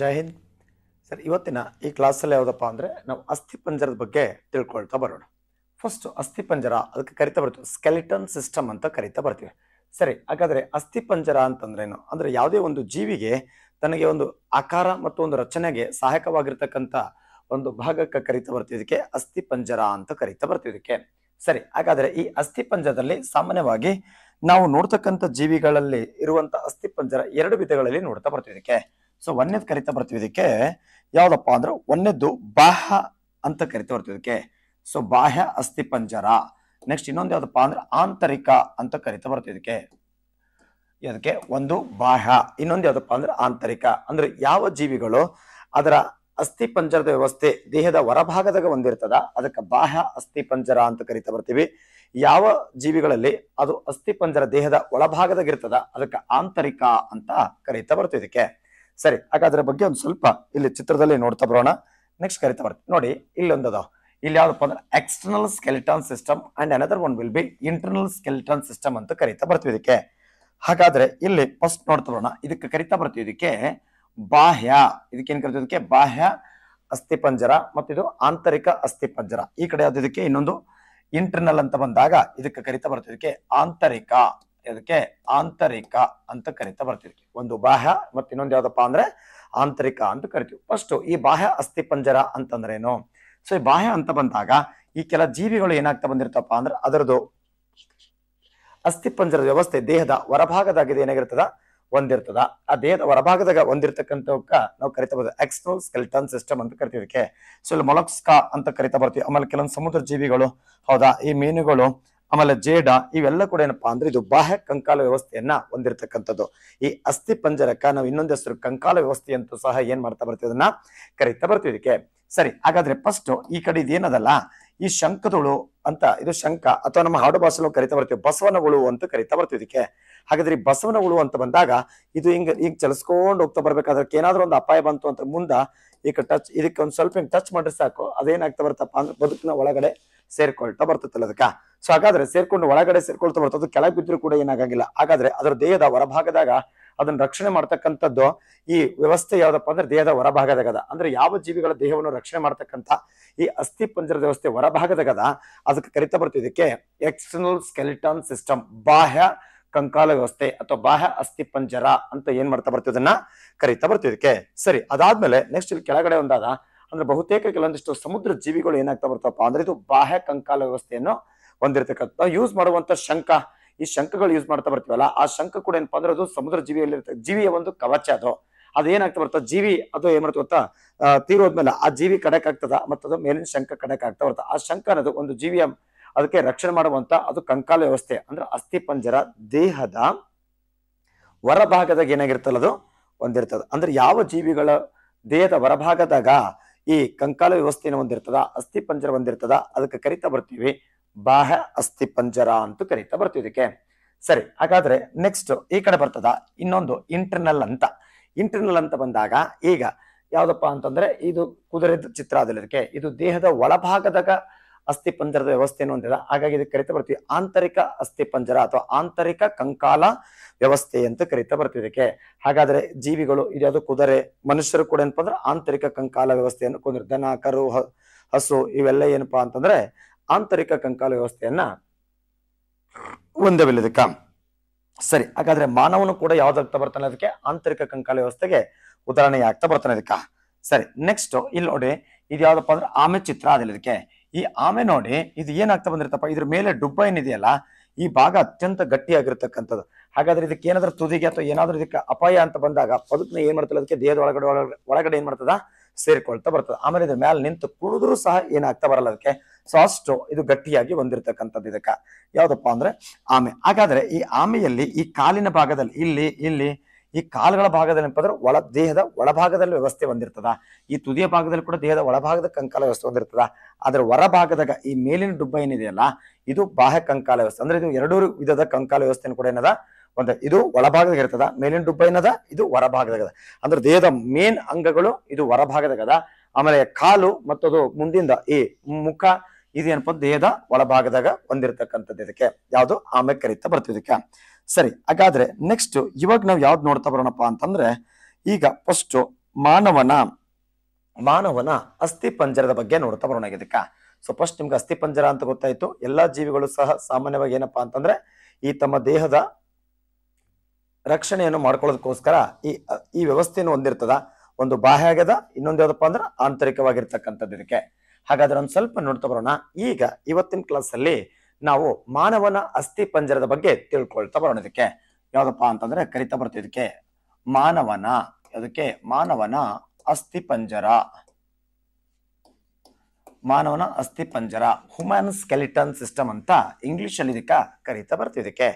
ಜೈ Hind sir ಇವತ್ತಿನ ಈ ಕ್ಲಾಸಲ್ಲಿ ಯಾವುದಪ್ಪ ಅಂದರೆ ನಾವು ಅಸ್ಥಿಪಂಜರದ ಬಗ್ಗೆ ತಿಳ್ಕೊಳ್ತಾ ಬರೋಣ ಫಸ್ಟು ಅಸ್ಥಿಪಂಜರ ಅದಕ್ಕೆ ಕರಿತಾ ಬರ್ತೀವಿ ಸ್ಕೆಲಿಟನ್ ಸಿಸ್ಟಮ್ ಅಂತ ಕರಿತಾ ಬರ್ತೀವಿ ಸರಿ ಹಾಗಾದರೆ ಅಸ್ಥಿಪಂಜರ ಅಂತಂದ್ರೇನು ಅಂದರೆ ಯಾವುದೇ ಒಂದು ಜೀವಿಗೆ ತನಗೆ ಒಂದು ಆಕಾರ ಮತ್ತು ಒಂದು ರಚನೆಗೆ ಸಹಾಯಕವಾಗಿರ್ತಕ್ಕಂಥ ಒಂದು ಭಾಗಕ್ಕೆ ಕರಿತಾ ಬರ್ತಿದ್ದಕ್ಕೆ ಅಸ್ಥಿಪಂಜರ ಅಂತ ಕರಿತಾ ಇದಕ್ಕೆ ಸರಿ ಹಾಗಾದರೆ ಈ ಅಸ್ಥಿಪಂಜರದಲ್ಲಿ ಸಾಮಾನ್ಯವಾಗಿ ನಾವು ನೋಡ್ತಕ್ಕಂಥ ಜೀವಿಗಳಲ್ಲಿ ಇರುವಂತಹ ಅಸ್ಥಿಪಂಜರ ಎರಡು ವಿಧಗಳಲ್ಲಿ ನೋಡ್ತಾ ಇದಕ್ಕೆ ಸೊ ಒಂದೇದ್ ಕರಿತಾ ಬರ್ತೀವಿ ಇದಕ್ಕೆ ಯಾವ್ದಪ್ಪ ಅಂದ್ರೆ ಒಂದೇದ್ದು ಬಾಹ್ಯ ಅಂತ ಕರಿತಾ ಬರ್ತೀವಿ ಇದಕ್ಕೆ ಸೊ ಬಾಹ್ಯ ಅಸ್ಥಿ ಪಂಜರ ನೆಕ್ಸ್ಟ್ ಇನ್ನೊಂದು ಯಾವ್ದಪ್ಪ ಅಂದ್ರೆ ಆಂತರಿಕ ಅಂತ ಕರಿತಾ ಬರ್ತೀವಿ ಇದಕ್ಕೆ ಅದಕ್ಕೆ ಒಂದು ಬಾಹ್ಯ ಇನ್ನೊಂದು ಯಾವ್ದಪ್ಪ ಅಂದ್ರೆ ಆಂತರಿಕ ಅಂದ್ರೆ ಯಾವ ಜೀವಿಗಳು ಅದರ ಅಸ್ಥಿ ಪಂಜರದ ವ್ಯವಸ್ಥೆ ದೇಹದ ಹೊರಭಾಗದಾಗ ಒಂದಿರ್ತದ ಅದಕ್ಕೆ ಬಾಹ್ಯ ಅಸ್ಥಿ ಪಂಜರ ಅಂತ ಕರಿತಾ ಬರ್ತೀವಿ ಯಾವ ಜೀವಿಗಳಲ್ಲಿ ಅದು ಅಸ್ಥಿ ಪಂಜರ ದೇಹದ ಒಳಭಾಗದಾಗ ಇರ್ತದ ಅದಕ್ಕೆ ಆಂತರಿಕ ಅಂತ ಕರಿತಾ ಬರ್ತೀವಿ ಇದಕ್ಕೆ ಸರಿ ಹಾಗಾದ್ರೆ ಬಗ್ಗೆ ಒಂದು ಸ್ವಲ್ಪ ಇಲ್ಲಿ ಚಿತ್ರದಲ್ಲಿ ನೋಡ್ತಾ ಬರೋಣ ನೆಕ್ಸ್ಟ್ ಕರಿತಾ ಬರ್ತೀವಿ ನೋಡಿ ಇಲ್ಲೊಂದದ ಇಲ್ಲಿ ಯಾವ್ದಪ್ಪ ಅಂದ್ರೆ external skeleton system and another one will be internal skeleton system ಅಂತ ಕರಿತಾ ಬರ್ತೀವಿ ಇದಕ್ಕೆ ಹಾಗಾದ್ರೆ ಇಲ್ಲಿ ಫಸ್ಟ್ ನೋಡ್ತಾ ಬರೋಣ ಇದಕ್ಕೆ ಕರಿತಾ ಬರ್ತೀವಿ ಇದಕ್ಕೆ ಬಾಹ್ಯ ಇದಕ್ಕೆ ಏನ್ ಕರಿತೀವಿ ಇದಕ್ಕೆ ಬಾಹ್ಯ ಅಸ್ಥಿಪಂಜರ ಮತ್ತು ಇದು ಆಂತರಿಕ ಅಸ್ಥಿಪಂಜರ ಈ ಕಡೆ ಯಾವ್ದು ಇದಕ್ಕೆ ಇನ್ನೊಂದು ಇಂಟರ್ನಲ್ ಅಂತ ಬಂದಾಗ ಇದಕ್ಕೆ ಕರಿತಾ ಬರ್ತೀವಿ ಇದಕ್ಕೆ ಆಂತರಿಕ ಅದಕ್ಕೆ ಆಂತರಿಕ ಅಂತ ಕರಿತಾ ಬರ್ತೀವಿ ಒಂದು ಬಾಹ್ಯ ಮತ್ತೆ ಇನ್ನೊಂದು ಯಾವ್ದಪ್ಪ ಅಂದ್ರೆ ಆಂತರಿಕ ಅಂತ ಕರಿತೀವಿ ಫಸ್ಟ್ ಈ ಬಾಹ್ಯ ಅಸ್ಥಿ ಪಂಜರ ಅಂತಂದ್ರೇನು ಸೊ ಈ ಬಾಹ್ಯ ಅಂತ ಬಂದಾಗ ಈ ಕೆಲ ಜೀವಿಗಳು ಏನಾಗ್ತಾ ಬಂದಿರ್ತಪ್ಪ ಅಂದ್ರೆ ಅದರದು ಅಸ್ಥಿ ಪಂಜರದ ವ್ಯವಸ್ಥೆ ದೇಹದ ಹೊರಭಾಗದಾಗಿದೆ ಏನಾಗಿರ್ತದ ಒಂದಿರ್ತದ ಆ ದೇಹದ ಹೊರಭಾಗದಾಗ ಒಂದಿರ್ತಕ್ಕಂಥ ನಾವು ಕರಿತಾ ಬರ್ತೀವಿ ಸ್ಕೆಲ್ಟನ್ ಸಿಸ್ಟಮ್ ಅಂತ ಕರಿತೀವಿ ಸೊ ಇಲ್ಲಿ ಮೊಲಕ್ಸ್ಕಾ ಅಂತ ಕರಿತಾ ಬರ್ತೀವಿ ಆಮೇಲೆ ಕೆಲವೊಂದು ಸಮುದ್ರ ಜೀವಿಗಳು ಹೌದಾ ಈ ಮೀನುಗಳು ಆಮೇಲೆ ಜೇಡ ಇವೆಲ್ಲ ಕೂಡ ಏನಪ್ಪಾ ಅಂದ್ರೆ ಇದು ಬಾಹ್ಯ ಕಂಕಾಲ ವ್ಯವಸ್ಥೆಯನ್ನ ಹೊಂದಿರತಕ್ಕಂಥದ್ದು ಈ ಅಸ್ಥಿ ಪಂಜರಕ್ಕ ನಾವು ಇನ್ನೊಂದು ಹೆಸರು ಕಂಕಾಲ ವ್ಯವಸ್ಥೆ ಅಂತೂ ಸಹ ಏನ್ ಮಾಡ್ತಾ ಬರ್ತೀವಿ ಅದನ್ನ ಕರೀತಾ ಬರ್ತೀವಿ ಇದಕ್ಕೆ ಸರಿ ಹಾಗಾದ್ರೆ ಫಸ್ಟ್ ಈ ಕಡೆ ಇದೇನದಲ್ಲ ಈ ಶಂಕದುಳು ಅಂತ ಇದು ಶಂಕ ಅಥವಾ ನಮ್ಮ ಹಾಡು ಭಾಷೆಲೂ ಕರಿತಾ ಬರ್ತೀವಿ ಹುಳು ಅಂತ ಕರಿತಾ ಬರ್ತೀವಿ ಇದಕ್ಕೆ ಹಾಗಾದ್ರೆ ಈ ಬಸವನ ಹುಳು ಅಂತ ಬಂದಾಗ ಇದು ಹಿಂಗ ಈಗ ಚಲಿಸ್ಕೊಂಡು ಹೋಗ್ತಾ ಬರ್ಬೇಕಾದ್ರೆ ಏನಾದ್ರೂ ಒಂದು ಅಪಾಯ ಬಂತು ಅಂತ ಮುಂದ ಈಗ ಟಚ್ ಇದಕ್ಕೆ ಒಂದು ಸ್ವಲ್ಪ ಹಿಂಗ್ ಟಚ್ ಮಾಡ್ರೆ ಸಾಕು ಅದೇನಾಗ್ತಾ ಬರ್ತಪ್ಪ ಅಂದ್ರೆ ಬದುಕಿನ ಒಳಗಡೆ ಸೇರ್ಕೊಳ್ತಾ ಬರ್ತದಲ್ಲ ಅದಕ್ಕ ಸೊ ಹಾಗಾದ್ರೆ ಸೇರ್ಕೊಂಡು ಒಳಗಡೆ ಸೇರ್ಕೊಳ್ತಾ ಬರ್ತದೆ ಕೆಳಗೆ ಬಿದ್ದರೂ ಕೂಡ ಏನಾಗಂಗಿಲ್ಲ ಹಾಗಾದ್ರೆ ಅದರ ದೇಹದ ಹೊರಭಾಗದಾಗ ಅದನ್ನ ರಕ್ಷಣೆ ಮಾಡ್ತಕ್ಕಂಥದ್ದು ಈ ವ್ಯವಸ್ಥೆ ಯಾವ್ದಪ್ಪ ಅಂದ್ರೆ ದೇಹದ ಹೊರಭಾಗದಾಗದ ಅಂದ್ರೆ ಯಾವ ಜೀವಿಗಳ ದೇಹವನ್ನು ರಕ್ಷಣೆ ಮಾಡ್ತಕ್ಕಂಥ ಈ ಅಸ್ಥಿ ಪಂಜರದ ವ್ಯವಸ್ಥೆ ಹೊರಭಾಗದಾಗದ ಅದಕ್ಕೆ ಕರಿತಾ ಬರ್ತೀವಿ ಇದಕ್ಕೆ ಎಕ್ಸ್ಟರ್ನಲ್ ಸ್ಕೆಲಿಟನ್ ಸಿಸ್ಟಮ್ ಬಾಹ್ಯ ಕಂಕಾಲ ವ್ಯವಸ್ಥೆ ಅಥವಾ ಬಾಹ್ಯ ಅಸ್ಥಿ ಪಂಜರ ಅಂತ ಏನ್ ಮಾಡ್ತಾ ಬರ್ತೀವಿ ಅದನ್ನ ಕರಿತಾ ಬರ್ತೀವಿ ಇದಕ್ಕೆ ಸರಿ ಅದಾದ್ಮೇಲೆ ನೆಕ್ಸ್ಟ್ ಇಲ್ಲಿ ಕೆಳಗಡೆ ಒಂದಾದ ಅಂದ್ರೆ ಬಹುತೇಕ ಕೆಲವೊಂದಿಷ್ಟು ಸಮುದ್ರ ಜೀವಿಗಳು ಏನಾಗ್ತಾ ಬರ್ತಾವಪ್ಪ ಅಂದ್ರೆ ಇದು ಬಾಹ್ಯ ಕಂಕಾಲ ವ್ಯವಸ್ಥೆಯನ್ನು ಹೊಂದಿರತಕ್ಕಂಥ ಯೂಸ್ ಮಾಡುವಂತ ಶಂಕ ಈ ಶಂಕಗಳು ಯೂಸ್ ಮಾಡ್ತಾ ಬರ್ತೀವಲ್ಲ ಆ ಶಂಕ ಕೂಡ ಏನಪ್ಪಾ ಅಂದ್ರೆ ಅದು ಸಮುದ್ರ ಜೀವಿಯಲ್ಲಿ ಜೀವಿಯ ಒಂದು ಕವಚ ಅದು ಅದೇನಾಗ್ತಾ ಬರ್ತಾ ಜೀವಿ ಅದು ಏನ್ ಮಾಡ್ತಾ ಗೊತ್ತಾ ತೀರೋದ್ಮೇಲೆ ಆ ಜೀವಿ ಕಡಕ್ ಆಗ್ತದ ಅದು ಮೇಲಿನ ಶಂಕ ಕಡಕಾಗ್ತಾ ಆಗ್ತಾ ಆ ಶಂಕ ಅನ್ನೋದು ಒಂದು ಜೀವಿಯ ಅದಕ್ಕೆ ರಕ್ಷಣೆ ಮಾಡುವಂತ ಅದು ಕಂಕಾಲ ವ್ಯವಸ್ಥೆ ಅಂದ್ರೆ ಅಸ್ಥಿ ಪಂಜರ ದೇಹದ ಹೊರಭಾಗದಾಗ ಏನಾಗಿರ್ತಲ್ಲ ಅದು ಒಂದಿರ್ತದ ಅಂದ್ರೆ ಯಾವ ಜೀವಿಗಳ ದೇಹದ ಹೊರಭಾಗದಾಗ ಈ ಕಂಕಾಲ ವ್ಯವಸ್ಥೆಯನ್ನು ಹೊಂದಿರ್ತದ ಅಸ್ಥಿ ಪಂಜರ ಹೊಂದಿರ್ತದ ಅದಕ್ಕೆ ಕರಿತಾ ಬರ್ತೀವಿ ಬಾಹ್ಯ ಅಸ್ಥಿ ಪಂಜರ ಅಂತೂ ಕರಿತಾ ಬರ್ತೀವಿ ಇದಕ್ಕೆ ಸರಿ ಹಾಗಾದ್ರೆ ನೆಕ್ಸ್ಟ್ ಈ ಕಡೆ ಬರ್ತದ ಇನ್ನೊಂದು ಇಂಟರ್ನಲ್ ಅಂತ ಇಂಟರ್ನಲ್ ಅಂತ ಬಂದಾಗ ಈಗ ಯಾವ್ದಪ್ಪ ಅಂತಂದ್ರೆ ಇದು ಕುದುರೆ ಚಿತ್ರ ಅದಕ್ಕೆ ಇದು ದೇಹದ ಒಳಭಾಗದಾಗ ಅಸ್ಥಿ ಪಂಜರದ ವ್ಯವಸ್ಥೆಯನ್ನು ಹೊಂದಿದೆ ಹಾಗಾಗಿ ಇದಕ್ಕೆ ಕರಿತಾ ಬರ್ತೀವಿ ಆಂತರಿಕ ಅಸ್ಥಿ ಪಂಜರ ಅಥವಾ ಆಂತರಿಕ ಕಂಕಾಲ ವ್ಯವಸ್ಥೆ ಅಂತ ಕರಿತಾ ಬರ್ತೀವಿ ಇದಕ್ಕೆ ಹಾಗಾದ್ರೆ ಜೀವಿಗಳು ಇದ್ಯಾವುದು ಕುದುರೆ ಮನುಷ್ಯರು ಕೂಡ ಏನಪ್ಪಾ ಅಂದ್ರೆ ಆಂತರಿಕ ಕಂಕಾಲ ವ್ಯವಸ್ಥೆಯನ್ನು ಕೊಂದಿರು ದನ ಕರು ಹಸು ಇವೆಲ್ಲ ಏನಪ್ಪಾ ಅಂತಂದ್ರೆ ಆಂತರಿಕ ಕಂಕಾಲ ವ್ಯವಸ್ಥೆಯನ್ನ ಹೊಂದವಿಲ್ಲದಕ್ಕ ಸರಿ ಹಾಗಾದ್ರೆ ಮಾನವನು ಕೂಡ ಯಾವ್ದಾಗ್ತಾ ಬರ್ತಾನೆ ಅದಕ್ಕೆ ಆಂತರಿಕ ಕಂಕಾಲ ವ್ಯವಸ್ಥೆಗೆ ಉದಾಹರಣೆ ಆಗ್ತಾ ಬರ್ತಾನೆ ಅದಕ್ಕ ಸರಿ ನೆಕ್ಸ್ಟ್ ಇಲ್ಲಿ ನೋಡಿ ಇದು ಅಂದ್ರೆ ಆಮೆ ಚಿತ್ರ ಅದಿಲ್ಲ ಇದಕ್ಕೆ ಈ ಆಮೆ ನೋಡಿ ಇದು ಏನಾಗ್ತಾ ಬಂದಿರ್ತಪ್ಪ ಇದ್ರ ಮೇಲೆ ಡುಬ್ಬ ಏನಿದೆಯಲ್ಲ ಈ ಭಾಗ ಅತ್ಯಂತ ಗಟ್ಟಿಯಾಗಿರ್ತಕ್ಕಂಥದ್ದು ಹಾಗಾದ್ರೆ ಇದಕ್ಕೆ ಏನಾದರೂ ತುದಿಗೆ ಅಥವಾ ಏನಾದ್ರೂ ಇದಕ್ಕೆ ಅಪಾಯ ಅಂತ ಬಂದಾಗ ಬದುಕನ್ನ ಏನ್ ಮಾಡ್ತಲ್ಲ ಅದಕ್ಕೆ ದೇಹದ ಒಳಗಡೆ ಒಳಗಡೆ ಏನ್ ಮಾಡ್ತದ ಸೇರ್ಕೊಳ್ತಾ ಬರ್ತದೆ ಆಮೇಲೆ ಇದ್ರ ಮೇಲೆ ನಿಂತು ಕುಡಿದ್ರೂ ಸಹ ಏನಾಗ್ತಾ ಬರಲ್ಲ ಅದಕ್ಕೆ ಸೊ ಅಷ್ಟು ಇದು ಗಟ್ಟಿಯಾಗಿ ಹೊಂದಿರತಕ್ಕಂಥದ್ದು ಇದಕ್ಕೆ ಯಾವ್ದಪ್ಪ ಅಂದ್ರೆ ಆಮೆ ಹಾಗಾದ್ರೆ ಈ ಆಮೆಯಲ್ಲಿ ಈ ಕಾಲಿನ ಭಾಗದಲ್ಲಿ ಇಲ್ಲಿ ಇಲ್ಲಿ ಈ ಕಾಲುಗಳ ಭಾಗದಲ್ಲಿ ಏನಪ್ಪ ಅಂದ್ರೆ ಒಳ ದೇಹದ ಒಳಭಾಗದಲ್ಲಿ ವ್ಯವಸ್ಥೆ ಹೊಂದಿರ್ತದ ಈ ತುದಿಯ ಭಾಗದಲ್ಲಿ ಕೂಡ ದೇಹದ ಒಳಭಾಗದ ಕಂಕಾಲ ವ್ಯವಸ್ಥೆ ಹೊಂದಿರ್ತದ ಅದರ ಹೊರಭಾಗದಾಗ ಈ ಮೇಲಿನ ಡುಬ್ಬ ಏನಿದೆಯಲ್ಲ ಇದು ಬಾಹ್ಯ ಕಂಕಾಲ ವ್ಯವಸ್ಥೆ ಅಂದ್ರೆ ಇದು ಎರಡೂ ವಿಧದ ಕಂಕಾಲ ವ್ಯವಸ್ಥೆನ ಕೂಡ ಏನದ ಒಂದ ಇದು ಒಳಭಾಗದಾಗ ಇರ್ತದ ಮೇಲಿನ ಡುಬ್ಬ ಏನದ ಇದು ಹೊರಭಾಗದಾಗ ಅಂದ್ರೆ ದೇಹದ ಮೇನ್ ಅಂಗಗಳು ಇದು ಹೊರಭಾಗದಾಗದ ಆಮೇಲೆ ಕಾಲು ಮತ್ತದು ಮುಂದಿಂದ ಈ ಮುಖ ಇದು ಇದೇನಪ್ಪ ದೇಹದ ಒಳಭಾಗದಾಗ ಹೊಂದಿರತಕ್ಕಂಥದ್ದು ಇದಕ್ಕೆ ಯಾವುದು ಆಮೇಲೆ ಕರೀತಾ ಇದಕ್ಕೆ ಸರಿ ಹಾಗಾದ್ರೆ ನೆಕ್ಸ್ಟ್ ಇವಾಗ ನಾವು ಯಾವ್ದು ನೋಡ್ತಾ ಬರೋಣಪ್ಪ ಅಂತಂದ್ರೆ ಈಗ ಫಸ್ಟ್ ಮಾನವನ ಮಾನವನ ಅಸ್ಥಿ ಪಂಜರದ ಬಗ್ಗೆ ನೋಡ್ತಾ ಬರೋಣ ಇದಕ್ಕ ಸೊ ಫಸ್ಟ್ ನಿಮ್ಗೆ ಅಸ್ಥಿ ಪಂಜರ ಅಂತ ಗೊತ್ತಾಯ್ತು ಎಲ್ಲಾ ಜೀವಿಗಳು ಸಹ ಸಾಮಾನ್ಯವಾಗಿ ಏನಪ್ಪಾ ಅಂತಂದ್ರೆ ಈ ತಮ್ಮ ದೇಹದ ರಕ್ಷಣೆಯನ್ನು ಮಾಡ್ಕೊಳ್ಳೋದಕ್ಕೋಸ್ಕರ ಈ ಈ ವ್ಯವಸ್ಥೆಯನ್ನು ಹೊಂದಿರ್ತದ ಒಂದು ಬಾಹ್ಯ ಆಗ್ಯದ ಇನ್ನೊಂದು ಯಾವ್ದಪ್ಪ ಅಂದ್ರೆ ಆಂತರಿಕವಾಗಿರ್ತಕ್ಕಂಥದ್ದು ಇದಕ್ಕೆ ಹಾಗಾದ್ರೆ ಒಂದು ಸ್ವಲ್ಪ ನೋಡ್ತಾ ಬರೋಣ ಈಗ ಇವತ್ತಿನ ಕ್ಲಾಸ್ ಅಲ್ಲಿ ನಾವು ಮಾನವನ ಅಸ್ಥಿ ಪಂಜರದ ಬಗ್ಗೆ ತಿಳ್ಕೊಳ್ತಾ ಬರೋಣ ಇದಕ್ಕೆ ಯಾವ್ದಪ್ಪ ಅಂತಂದ್ರೆ ಕರಿತಾ ಇದಕ್ಕೆ ಮಾನವನ ಅದಕ್ಕೆ ಮಾನವನ ಅಸ್ಥಿ ಪಂಜರ ಮಾನವನ ಅಸ್ಥಿ ಪಂಜರ ಹ್ಯೂಮನ್ ಸ್ಕೆಲಿಟನ್ ಸಿಸ್ಟಮ್ ಅಂತ ಇಂಗ್ಲಿಷ್ ಅಲ್ಲಿ ಇದಕ್ಕ ಕರಿತಾ ಬರ್ತಿದಕ್ಕೆ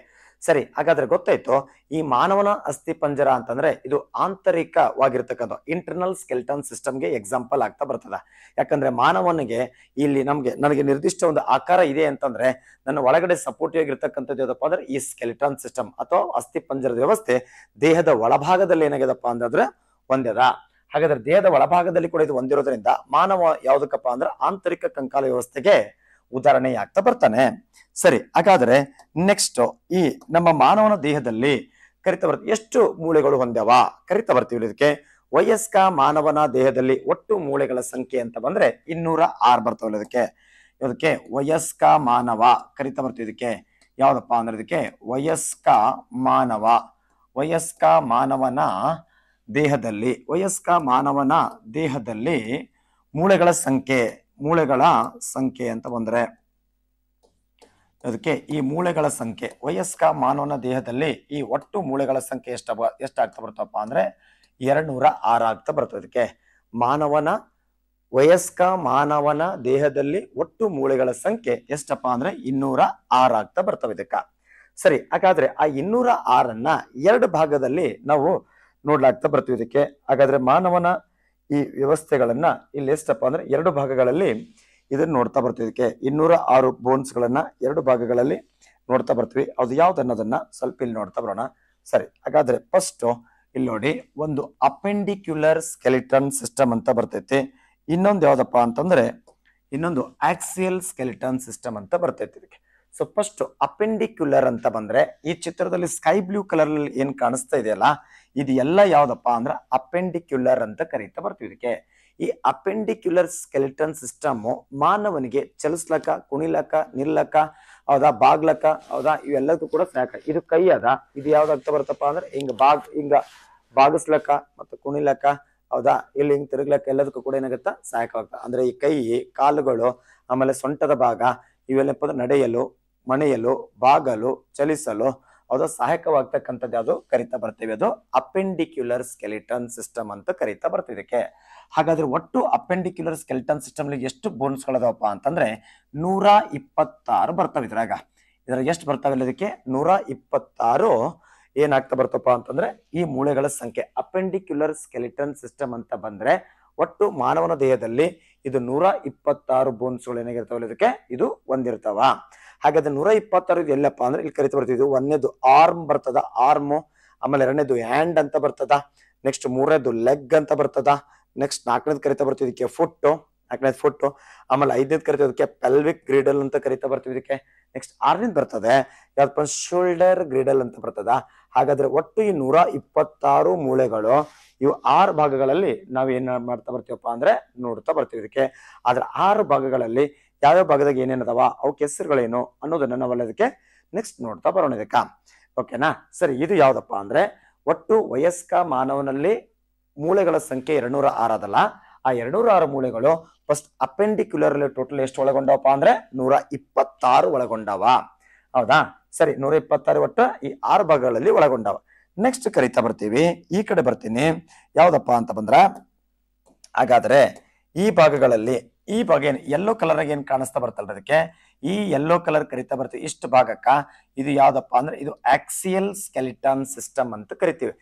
ಸರಿ ಹಾಗಾದ್ರೆ ಗೊತ್ತಾಯ್ತು ಈ ಮಾನವನ ಅಸ್ಥಿ ಪಂಜರ ಅಂತಂದ್ರೆ ಇದು ಆಂತರಿಕವಾಗಿರ್ತಕ್ಕಂಥ ಇಂಟರ್ನಲ್ ಸ್ಕೆಲ್ಟನ್ ಸಿಸ್ಟಮ್ಗೆ ಎಕ್ಸಾಂಪಲ್ ಆಗ್ತಾ ಬರ್ತದೆ ಯಾಕಂದ್ರೆ ಮಾನವನಿಗೆ ಇಲ್ಲಿ ನಮಗೆ ನನಗೆ ನಿರ್ದಿಷ್ಟ ಒಂದು ಆಕಾರ ಇದೆ ಅಂತಂದ್ರೆ ನನ್ನ ಒಳಗಡೆ ಸಪೋರ್ಟಿವ್ ಆಗಿರ್ತಕ್ಕಂಥದ್ದು ಯಾವುದಪ್ಪ ಅಂದ್ರೆ ಈ ಸ್ಕೆಲ್ಟನ್ ಸಿಸ್ಟಮ್ ಅಥವಾ ಅಸ್ಥಿ ಪಂಜರದ ವ್ಯವಸ್ಥೆ ದೇಹದ ಒಳಭಾಗದಲ್ಲಿ ಏನಾಗಿದಪ್ಪ ಅಂದ್ರೆ ಒಂದೇದ ಹಾಗಾದ್ರೆ ದೇಹದ ಒಳಭಾಗದಲ್ಲಿ ಕೂಡ ಇದು ಹೊಂದಿರೋದ್ರಿಂದ ಮಾನವ ಯಾವುದಕ್ಕಪ್ಪ ಅಂದ್ರೆ ಆಂತರಿಕ ಕಂಕಾಲ ವ್ಯವಸ್ಥೆಗೆ ಉದಾಹರಣೆ ಆಗ್ತಾ ಬರ್ತಾನೆ ಸರಿ ಹಾಗಾದ್ರೆ ನೆಕ್ಸ್ಟ್ ಈ ನಮ್ಮ ಮಾನವನ ದೇಹದಲ್ಲಿ ಕರಿತ ಬರ್ತೀವಿ ಎಷ್ಟು ಮೂಳೆಗಳು ಹೊಂದ್ಯಾವ ಕರಿತ ಬರ್ತೀವಿ ಇದಕ್ಕೆ ವಯಸ್ಕ ಮಾನವನ ದೇಹದಲ್ಲಿ ಒಟ್ಟು ಮೂಳೆಗಳ ಸಂಖ್ಯೆ ಅಂತ ಬಂದ್ರೆ ಇನ್ನೂರ ಆರು ಬರ್ತಾವಲ್ಲ ಇದಕ್ಕೆ ಇದಕ್ಕೆ ವಯಸ್ಕ ಮಾನವ ಕರಿತ ಬರ್ತೀವಿ ಇದಕ್ಕೆ ಯಾವ್ದಪ್ಪ ಅಂದ್ರೆ ಇದಕ್ಕೆ ವಯಸ್ಕ ಮಾನವ ವಯಸ್ಕ ಮಾನವನ ದೇಹದಲ್ಲಿ ವಯಸ್ಕ ಮಾನವನ ದೇಹದಲ್ಲಿ ಮೂಳೆಗಳ ಸಂಖ್ಯೆ ಮೂಳೆಗಳ ಸಂಖ್ಯೆ ಅಂತ ಬಂದರೆ ಅದಕ್ಕೆ ಈ ಮೂಳೆಗಳ ಸಂಖ್ಯೆ ವಯಸ್ಕ ಮಾನವನ ದೇಹದಲ್ಲಿ ಈ ಒಟ್ಟು ಮೂಳೆಗಳ ಸಂಖ್ಯೆ ಎಷ್ಟ ಎಷ್ಟಾಗ್ತಾ ಬರ್ತಪ್ಪ ಅಂದ್ರೆ ಎರಡು ನೂರ ಆರು ಆಗ್ತಾ ಬರ್ತದೆ ಅದಕ್ಕೆ ಮಾನವನ ವಯಸ್ಕ ಮಾನವನ ದೇಹದಲ್ಲಿ ಒಟ್ಟು ಮೂಳೆಗಳ ಸಂಖ್ಯೆ ಎಷ್ಟಪ್ಪ ಅಂದ್ರೆ ಇನ್ನೂರ ಆರು ಆಗ್ತಾ ಬರ್ತವೆ ಇದಕ್ಕ ಸರಿ ಹಾಗಾದ್ರೆ ಆ ಇನ್ನೂರ ಆರನ್ನ ಎರಡು ಭಾಗದಲ್ಲಿ ನಾವು ನೋಡ್ಲಾಗ್ತಾ ಬರ್ತೀವಿ ಇದಕ್ಕೆ ಹಾಗಾದ್ರೆ ಮಾನವನ ಈ ವ್ಯವಸ್ಥೆಗಳನ್ನ ಇಲ್ಲಿ ಎಷ್ಟಪ್ಪ ಅಂದ್ರೆ ಎರಡು ಭಾಗಗಳಲ್ಲಿ ಇದನ್ನ ನೋಡ್ತಾ ಇದಕ್ಕೆ ಇನ್ನೂರ ಆರು ಬೋನ್ಸ್ ಗಳನ್ನ ಎರಡು ಭಾಗಗಳಲ್ಲಿ ನೋಡ್ತಾ ಬರ್ತೀವಿ ಅದು ಅನ್ನೋದನ್ನ ಸ್ವಲ್ಪ ಇಲ್ಲಿ ನೋಡ್ತಾ ಬರೋಣ ಸರಿ ಹಾಗಾದ್ರೆ ಫಸ್ಟ್ ಇಲ್ಲಿ ನೋಡಿ ಒಂದು ಅಪೆಂಡಿಕ್ಯುಲರ್ ಸ್ಕೆಲಿಟನ್ ಸಿಸ್ಟಮ್ ಅಂತ ಬರ್ತೈತಿ ಇನ್ನೊಂದು ಯಾವ್ದಪ್ಪ ಅಂತಂದ್ರೆ ಇನ್ನೊಂದು ಆಕ್ಸಿಯಲ್ ಸ್ಕೆಲಿಟನ್ ಸಿಸ್ಟಮ್ ಅಂತ ಬರ್ತೈತಿ ಇದಕ್ಕೆ ಸೊ ಫಸ್ಟ್ ಅಪೆಂಡಿಕ್ಯುಲರ್ ಅಂತ ಬಂದ್ರೆ ಈ ಚಿತ್ರದಲ್ಲಿ ಸ್ಕೈ ಬ್ಲೂ ಕಲರ್ ಏನ್ ಕಾಣಿಸ್ತಾ ಇದೆಯಲ್ಲ ಇದು ಎಲ್ಲ ಯಾವುದಪ್ಪ ಅಂದ್ರೆ ಅಪೆಂಡಿಕ್ಯುಲರ್ ಅಂತ ಕರೀತಾ ಬರ್ತೀವಿ ಇದಕ್ಕೆ ಈ ಅಪೆಂಡಿಕ್ಯುಲರ್ ಸ್ಕೆಲೆಟನ್ ಸಿಸ್ಟಮ್ ಮಾನವನಿಗೆ ಚಲಿಸ್ಲಕ ಕುಣಿಲಕ ನಿಲ್ಲಕ ಹೌದಾ ಬಾಗ್ಲಕ ಹೌದಾ ಇವೆಲ್ಲದಕ್ಕೂ ಕೂಡ ಸಾಕ ಇದು ಕೈ ಅದ ಇದು ಯಾವ್ದಾಗ್ತಾ ಬರುತ್ತಪ್ಪ ಅಂದ್ರೆ ಹಿಂಗ ಬಾಗ್ ಹಿಂಗ ಬಾಗಿಸ್ಲಕ ಮತ್ತು ಕುಣಿಲಕ ಹೌದಾ ಇಲ್ಲಿ ಹಿಂಗ್ ತಿರುಗ್ಲಕ್ಕ ಎಲ್ಲದಕ್ಕೂ ಕೂಡ ಏನಾಗುತ್ತಾ ಸಹಾಯಕವಾಗ್ತದೆ ಅಂದ್ರೆ ಈ ಕೈ ಕಾಲುಗಳು ಆಮೇಲೆ ಸೊಂಟದ ಭಾಗ ಇವೆಲ್ಲಪ್ಪ ನಡೆಯಲು ಮಣಿಯಲು ಬಾಗಲು ಚಲಿಸಲು ಅದು ಸಹಾಯಕವಾಗ್ತಕ್ಕಂಥದ್ದು ಯಾವುದು ಕರಿತಾ ಬರ್ತೇವೆ ಅದು ಅಪೆಂಡಿಕ್ಯುಲರ್ ಸ್ಕೆಲಿಟನ್ ಸಿಸ್ಟಮ್ ಅಂತ ಕರಿತಾ ಬರ್ತೀವಿ ಇದಕ್ಕೆ ಹಾಗಾದ್ರೆ ಒಟ್ಟು ಅಪೆಂಡಿಕ್ಯುಲರ್ ಸ್ಕೆಲಿಟನ್ ಸಿಸ್ಟಮ್ ಎಷ್ಟು ಅದಾವಪ್ಪ ಅಂತಂದ್ರೆ ನೂರ ಇಪ್ಪತ್ತಾರು ಬರ್ತವೆ ಇದ್ರಾಗ ಇದ್ರಾಗ ಎಷ್ಟು ಬರ್ತಾವೆ ಇದಕ್ಕೆ ನೂರ ಇಪ್ಪತ್ತಾರು ಏನಾಗ್ತಾ ಬರ್ತಪ್ಪ ಅಂತಂದ್ರೆ ಈ ಮೂಳೆಗಳ ಸಂಖ್ಯೆ ಅಪೆಂಡಿಕ್ಯುಲರ್ ಸ್ಕೆಲಿಟನ್ ಸಿಸ್ಟಮ್ ಅಂತ ಬಂದ್ರೆ ಒಟ್ಟು ಮಾನವನ ದೇಹದಲ್ಲಿ ಇದು ನೂರ ಇಪ್ಪತ್ತಾರು ಬೋನ್ಸ್ಗಳು ಏನಾಗಿರ್ತಾವಲ್ಲ ಇದಕ್ಕೆ ಇದು ಒಂದಿರ್ತಾವ ಹಾಗಾದ್ರೆ ನೂರ ಇಪ್ಪತ್ತಾರು ಎಲ್ಲಪ್ಪ ಅಂದ್ರೆ ಇಲ್ಲಿ ಕರಿತ ಬರ್ತಿದ್ವಿ ಒಂದನೇದು ಆರ್ಮ್ ಬರ್ತದ ಆರ್ಮು ಆಮೇಲೆ ಎರಡನೇದು ಹ್ಯಾಂಡ್ ಅಂತ ಬರ್ತದ ನೆಕ್ಸ್ಟ್ ಮೂರನೇದು ಲೆಗ್ ಅಂತ ಬರ್ತದ ನೆಕ್ಸ್ಟ್ ನಾಲ್ಕನೇದು ಕರಿತಾ ಬರ್ತೀವಿ ಇದಕ್ಕೆ ನಾಲ್ಕನೇದು ಫುಟ್ ಆಮೇಲೆ ಐದನೇದು ಕರಿತಾ ಇದಕ್ಕೆ ಪೆಲ್ವಿಕ್ ಗ್ರೀಡಲ್ ಅಂತ ಕರಿತಾ ಬರ್ತೀವಿ ಇದಕ್ಕೆ ನೆಕ್ಸ್ಟ್ ಆರನೇದು ಬರ್ತದೆ ಯಾವ್ದಪ್ಪ ಶೋಲ್ಡರ್ ಗ್ರಿಡಲ್ ಅಂತ ಬರ್ತದ ಹಾಗಾದ್ರೆ ಒಟ್ಟು ಈ ನೂರ ಇಪ್ಪತ್ತಾರು ಮೂಳೆಗಳು ಇವು ಆರು ಭಾಗಗಳಲ್ಲಿ ನಾವು ಏನ್ ಮಾಡ್ತಾ ಬರ್ತೀವಪ್ಪ ಅಂದ್ರೆ ನೋಡ್ತಾ ಬರ್ತೀವಿ ಇದಕ್ಕೆ ಆದ್ರೆ ಆರು ಭಾಗಗಳಲ್ಲಿ ಯಾವ್ಯಾವ ಭಾಗದಾಗ ಅದಾವ ಅವಕ್ಕೆ ಹೆಸರುಗಳೇನು ಅನ್ನೋದನ್ನ ನಾವಲ್ಲದಕ್ಕೆ ನೆಕ್ಸ್ಟ್ ನೋಡ್ತಾ ಬರೋಣ ಇದಕ್ಕ ಓಕೆನಾ ಸರಿ ಇದು ಯಾವ್ದಪ್ಪ ಅಂದ್ರೆ ಒಟ್ಟು ವಯಸ್ಕ ಮಾನವನಲ್ಲಿ ಮೂಳೆಗಳ ಸಂಖ್ಯೆ ಎರಡ್ನೂರ ಆರದಲ್ಲ ಆ ಎರಡ್ನೂರ ಆರು ಮೂಳೆಗಳು ಫಸ್ಟ್ ಅಪೆಂಡಿಕ್ಯುಲರ್ ಅಲ್ಲಿ ಟೋಟಲ್ ಎಷ್ಟು ಒಳಗೊಂಡವಪ್ಪ ಅಂದ್ರೆ ನೂರ ಇಪ್ಪತ್ತಾರು ಒಳಗೊಂಡವ ಹೌದಾ ಸರಿ ನೂರ ಇಪ್ಪತ್ತಾರು ಒಟ್ಟು ಈ ಆರು ಭಾಗಗಳಲ್ಲಿ ಒಳಗೊಂಡವ ನೆಕ್ಸ್ಟ್ ಕರಿತಾ ಬರ್ತೀವಿ ಈ ಕಡೆ ಬರ್ತೀನಿ ಯಾವ್ದಪ್ಪ ಅಂತ ಬಂದ್ರ ಹಾಗಾದ್ರೆ ಈ ಭಾಗಗಳಲ್ಲಿ ಈ ಭಾಗ ಏನು ಯೆಲ್ಲೋ ಕಲರ್ ಏನು ಕಾಣಿಸ್ತಾ ಬರ್ತಲ್ಲ ಅದಕ್ಕೆ ಈ ಯೆಲ್ಲೋ ಕಲರ್ ಕರಿತಾ ಬರ್ತದೆ ಇಷ್ಟು ಭಾಗಕ್ಕ ಇದು ಯಾವ್ದಪ್ಪ ಅಂದ್ರೆ ಇದು ಆಕ್ಸಿಯಲ್ ಸ್ಕೆಲಿಟನ್ ಸಿಸ್ಟಮ್ ಅಂತ ಕರಿತೀವಿ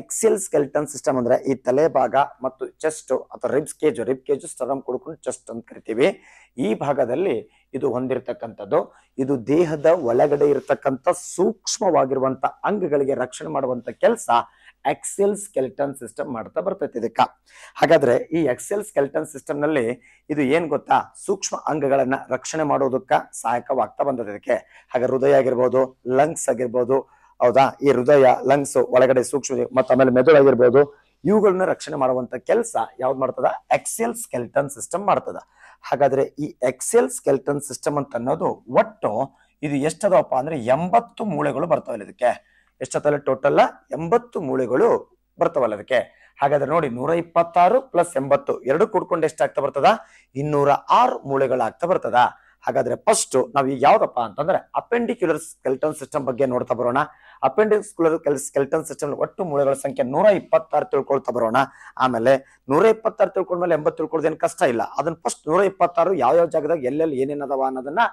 ಎಕ್ಸಿಯಲ್ ಸ್ಕೆಲಿಟನ್ ಸಿಸ್ಟಮ್ ಅಂದ್ರೆ ಈ ತಲೆ ಭಾಗ ಮತ್ತು ಚೆಸ್ಟ್ ಅಥವಾ ribs cage rib cage sternum ಕುಡ್ಕೊಂಡು ಚೆಸ್ಟ್ ಅಂತ ಕರಿತೀವಿ ಈ ಭಾಗದಲ್ಲಿ ಇದು ಹೊಂದಿರತಕ್ಕಂಥದ್ದು ಇದು ದೇಹದ ಒಳಗಡೆ ಇರತಕ್ಕಂಥ ಸೂಕ್ಷ್ಮವಾಗಿರುವಂತ ಅಂಗಗಳಿಗೆ ರಕ್ಷಣೆ ಮಾಡುವಂತ ಕೆಲಸ ಎಕ್ಸೆಲ್ ಸ್ಕೆಲ್ಟನ್ ಸಿಸ್ಟಮ್ ಮಾಡ್ತಾ ಬರ್ತೈತಿ ಇದಕ್ಕೆ ಹಾಗಾದ್ರೆ ಈ ಎಕ್ಸೆಲ್ ಸ್ಕೆಲ್ಟನ್ ಸಿಸ್ಟಮ್ ನಲ್ಲಿ ಇದು ಏನ್ ಗೊತ್ತಾ ಸೂಕ್ಷ್ಮ ಅಂಗಗಳನ್ನ ರಕ್ಷಣೆ ಮಾಡೋದಕ್ಕ ಸಹಾಯಕವಾಗ್ತಾ ಬಂದದ ಇದಕ್ಕೆ ಹಾಗೆ ಹೃದಯ ಆಗಿರ್ಬೋದು ಲಂಗ್ಸ್ ಆಗಿರ್ಬೋದು ಹೌದಾ ಈ ಹೃದಯ ಲಂಗ್ಸ್ ಒಳಗಡೆ ಸೂಕ್ಷ್ಮ ಮತ್ತು ಆಮೇಲೆ ಮೆದುಳಾಗಿರ್ಬೋದು ಇವುಗಳನ್ನ ರಕ್ಷಣೆ ಮಾಡುವಂತ ಕೆಲಸ ಯಾವ್ದು ಮಾಡ್ತದ ಎಕ್ಸೆಲ್ ಸ್ಕೆಲ್ಟನ್ ಸಿಸ್ಟಮ್ ಮಾಡ್ತದ ಹಾಗಾದ್ರೆ ಈ ಎಕ್ಸೆಲ್ ಸ್ಕೆಲ್ಟನ್ ಸಿಸ್ಟಮ್ ಅಂತ ಅನ್ನೋದು ಒಟ್ಟು ಇದು ಎಷ್ಟದಪ್ಪ ಅಂದ್ರೆ ಎಂಬತ್ತು ಮೂಳೆಗಳು ಬರ್ತಾವಲ್ಲ ಇದಕ್ಕೆ ಎಷ್ಟೊತ್ತಲ್ಲ ಟೋಟಲ್ ಎಂಬತ್ತು ಮೂಳೆಗಳು ಬರ್ತವಲ್ಲ ಅದಕ್ಕೆ ಹಾಗಾದ್ರೆ ನೋಡಿ ನೂರ ಇಪ್ಪತ್ತಾರು ಪ್ಲಸ್ ಎಂಬತ್ತು ಎರಡು ಕೂಡ್ಕೊಂಡು ಎಷ್ಟಾಗ್ತಾ ಬರ್ತದ ಇನ್ನೂರ ಆರು ಮೂಳೆಗಳಾಗ್ತಾ ಬರ್ತದ ಹಾಗಾದ್ರೆ ಫಸ್ಟ್ ನಾವು ಈಗ ಯಾವ್ದಪ್ಪ ಅಂತಂದ್ರೆ ಅಪೆಂಡಿಕ್ಯುಲರ್ ಸ್ಕೆಲ್ಟನ್ ಸಿಸ್ಟಮ್ ಬಗ್ಗೆ ನೋಡ್ತಾ ಬರೋಣ ಅಪೆಂಡಿಕ್ಯುಲರ್ ಸ್ಕೆಲ್ಟನ್ ಸಿಸ್ಟಮ್ ಒಟ್ಟು ಮೂಳೆಗಳ ಸಂಖ್ಯೆ ನೂರ ಇಪ್ಪತ್ತಾರು ತಿಳ್ಕೊಳ್ತಾ ಬರೋಣ ಆಮೇಲೆ ನೂರ ಇಪ್ಪತ್ತಾರು ತಿಳ್ಕೊಂಡ್ಮೇಲೆ ಎಂಬತ್ತು ತಿಳ್ಕೊಳ್ಳೋದೇನು ಕಷ್ಟ ಇಲ್ಲ ಅದನ್ನ ಫಸ್ಟ್ ನೂರ ಇಪ್ಪತ್ತಾರು ಯಾವ ಯಾವ ಜಾಗದಾಗ ಎಲ್ಲೆಲ್ಲಿ ಏನೇನದವ ಅನ್ನೋದನ್ನ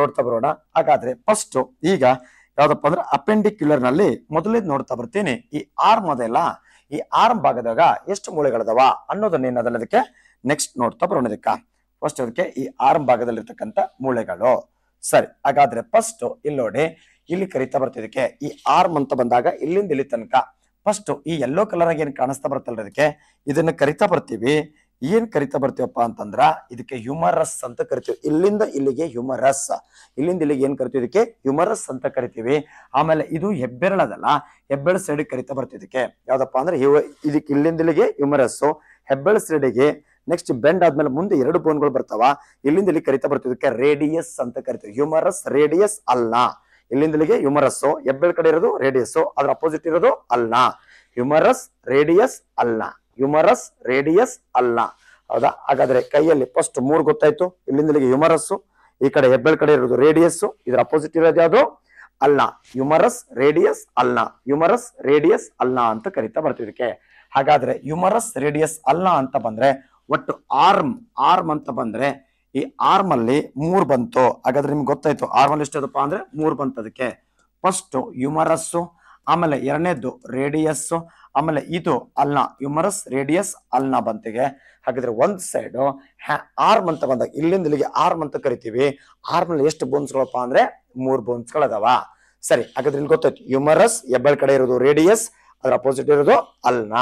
ನೋಡ್ತಾ ಬರೋಣ ಹಾಗಾದ್ರೆ ಫಸ್ಟ್ ಈಗ ಯಾವ್ದಪ್ಪ ಅಂದ್ರೆ ಅಪೆಂಡಿಕ್ಯುಲರ್ ನಲ್ಲಿ ಮೊದಲೇ ನೋಡ್ತಾ ಬರ್ತೀನಿ ಈ ಆರ್ಮ್ ಅದೆಲ್ಲ ಈ ಆರ್ಮ್ ಭಾಗದಾಗ ಎಷ್ಟು ಮೂಳೆಗಳದವ ಅನ್ನೋದನ್ನ ಏನದಲ್ಲ ಅದಕ್ಕೆ ನೆಕ್ಸ್ಟ್ ನೋಡ್ತಾ ಬರೋಣ ಅದಕ್ಕೆ ಫಸ್ಟ್ ಅದಕ್ಕೆ ಈ ಆರ್ಮ್ ಭಾಗದಲ್ಲಿರ್ತಕ್ಕಂಥ ಮೂಳೆಗಳು ಸರಿ ಹಾಗಾದ್ರೆ ಫಸ್ಟ್ ಇಲ್ಲಿ ನೋಡಿ ಇಲ್ಲಿ ಕರಿತಾ ಬರ್ತಿದಕ್ಕೆ ಈ ಆರ್ಮ್ ಅಂತ ಬಂದಾಗ ಇಲ್ಲಿಂದ ಇಲ್ಲಿ ತನಕ ಫಸ್ಟ್ ಈ ಯೆಲ್ಲೋ ಕಲರ್ ಆಗಿ ಏನ್ ಕಾಣಿಸ್ತಾ ಬರ್ತಲ್ಲ ಅದಕ್ಕೆ ಇದನ್ನ ಕರಿತಾ ಬರ್ತೀವಿ ಏನ್ ಕರಿತಾ ಬರ್ತೀವಪ್ಪ ಅಂತಂದ್ರ ಇದಕ್ಕೆ ಹ್ಯೂಮರಸ್ ಅಂತ ಕರಿತೀವಿ ಇಲ್ಲಿಂದ ಇಲ್ಲಿಗೆ ಹ್ಯೂಮರಸ್ ಇಲ್ಲಿಂದ ಇಲ್ಲಿಗೆ ಏನ್ ಕರಿತೀವಿ ಇದಕ್ಕೆ ಹ್ಯೂಮರಸ್ ಅಂತ ಕರಿತೀವಿ ಆಮೇಲೆ ಇದು ಹೆಬ್ಬೆರಳದಲ್ಲ ಹೆಬ್ಬೆಳ ಸೈಡ್ ಕರಿತ ಬರ್ತೀವಿ ಇದಕ್ಕೆ ಯಾವ್ದಪ್ಪ ಅಂದ್ರೆ ಇದಕ್ಕೆ ಇಲ್ಲಿಂದ ಇಲ್ಲಿಗೆ ಹ್ಯೂಮರಸ್ಸು ಹೆಬ್ಬೆರಳ ಸೈಡ್ಗೆ ನೆಕ್ಸ್ಟ್ ಬೆಂಡ್ ಆದ್ಮೇಲೆ ಮುಂದೆ ಎರಡು ಬೋನ್ಗಳು ಬರ್ತಾವ ಇಲ್ಲಿಂದ ಇಲ್ಲಿ ಕರಿತಾ ಬರ್ತೀವಿ ಇದಕ್ಕೆ ರೇಡಿಯಸ್ ಅಂತ ಕರಿತೀವಿ ಹ್ಯೂಮರಸ್ ರೇಡಿಯಸ್ ಅಲ್ಲ ಇಲ್ಲಿಂದ ಇಲ್ಲಿಗೆ ಹ್ಯೂಮರಸ್ ಹೆಬ್ಬೆಳ ಕಡೆ ಇರೋದು ರೇಡಿಯಸ್ ಅದ್ರ ಅಪೋಸಿಟ್ ಇರೋದು ಅಲ್ಲ ಹ್ಯೂಮರಸ್ ರೇಡಿಯಸ್ ಅಲ್ಲ ಯುಮರಸ್ ರೇಡಿಯಸ್ ಅಲ್ಲ ಹೌದಾ ಹಾಗಾದ್ರೆ ಕೈಯಲ್ಲಿ ಫಸ್ಟ್ ಮೂರ್ ಗೊತ್ತಾಯ್ತು ಇಲ್ಲಿಂದಲಿಗೆ ಯುಮರಸ್ ಈ ಕಡೆ ಹೆಬ್ಬೆಳ್ ಕಡೆ ಇರೋದು ರೇಡಿಯಸ್ ಇದ್ರ ಅಪೋಸಿಟ್ ಇರೋದು ಯಾವುದು ಅಲ್ಲ ಯುಮರಸ್ ರೇಡಿಯಸ್ ಅಲ್ಲ ಯುಮರಸ್ ರೇಡಿಯಸ್ ಅಲ್ಲ ಅಂತ ಕರಿತಾ ಬರ್ತಿದಕ್ಕೆ ಹಾಗಾದ್ರೆ ಯುಮರಸ್ ರೇಡಿಯಸ್ ಅಲ್ಲ ಅಂತ ಬಂದ್ರೆ ಒಟ್ಟು ಆರ್ಮ್ ಆರ್ಮ್ ಅಂತ ಬಂದ್ರೆ ಈ ಆರ್ಮ್ ಅಲ್ಲಿ ಮೂರ್ ಬಂತು ಹಾಗಾದ್ರೆ ನಿಮ್ಗೆ ಗೊತ್ತಾಯ್ತು ಆರ್ಮ್ ಅಲ್ಲಿ ಎಷ್ಟದಪ್ಪ ಅಂದ್ರೆ ಮೂರ್ ಬಂತದಕ್ಕೆ ಫಸ್ಟ್ ಯುಮರಸ್ಸು ಆಮೇಲೆ ಎರಡನೇದ್ದು ರೇಡಿಯಸ್ ಆಮೇಲೆ ಇದು ಅಲ್ನ ಯುಮರಸ್ ರೇಡಿಯಸ್ ಅಲ್ನ ಬಂತಿಗೆ ಹಾಗಿದ್ರೆ ಒಂದು ಸೈಡು ಆರ್ಮ್ ಅಂತ ಬಂದಾಗ ಇಲ್ಲಿಂದ ಇಲ್ಲಿಗೆ ಆರ್ಮ್ ಅಂತ ಕರಿತೀವಿ ಆರ್ಮ್ನಲ್ಲಿ ಎಷ್ಟು ಬೋನ್ಸ್ಗಳಪ್ಪ ಅಂದ್ರೆ ಮೂರು ಬೋನ್ಸ್ಗಳದಾವ ಸರಿ ಹಾಗಾದ್ರೆ ಇಲ್ಲಿ ಗೊತ್ತಾಯ್ತು ಯುಮರಸ್ ಎಬ್ಬಲ್ ಕಡೆ ಇರೋದು ರೇಡಿಯಸ್ ಅದ್ರ ಅಪೋಸಿಟ್ ಇರೋದು ಅಲ್ನ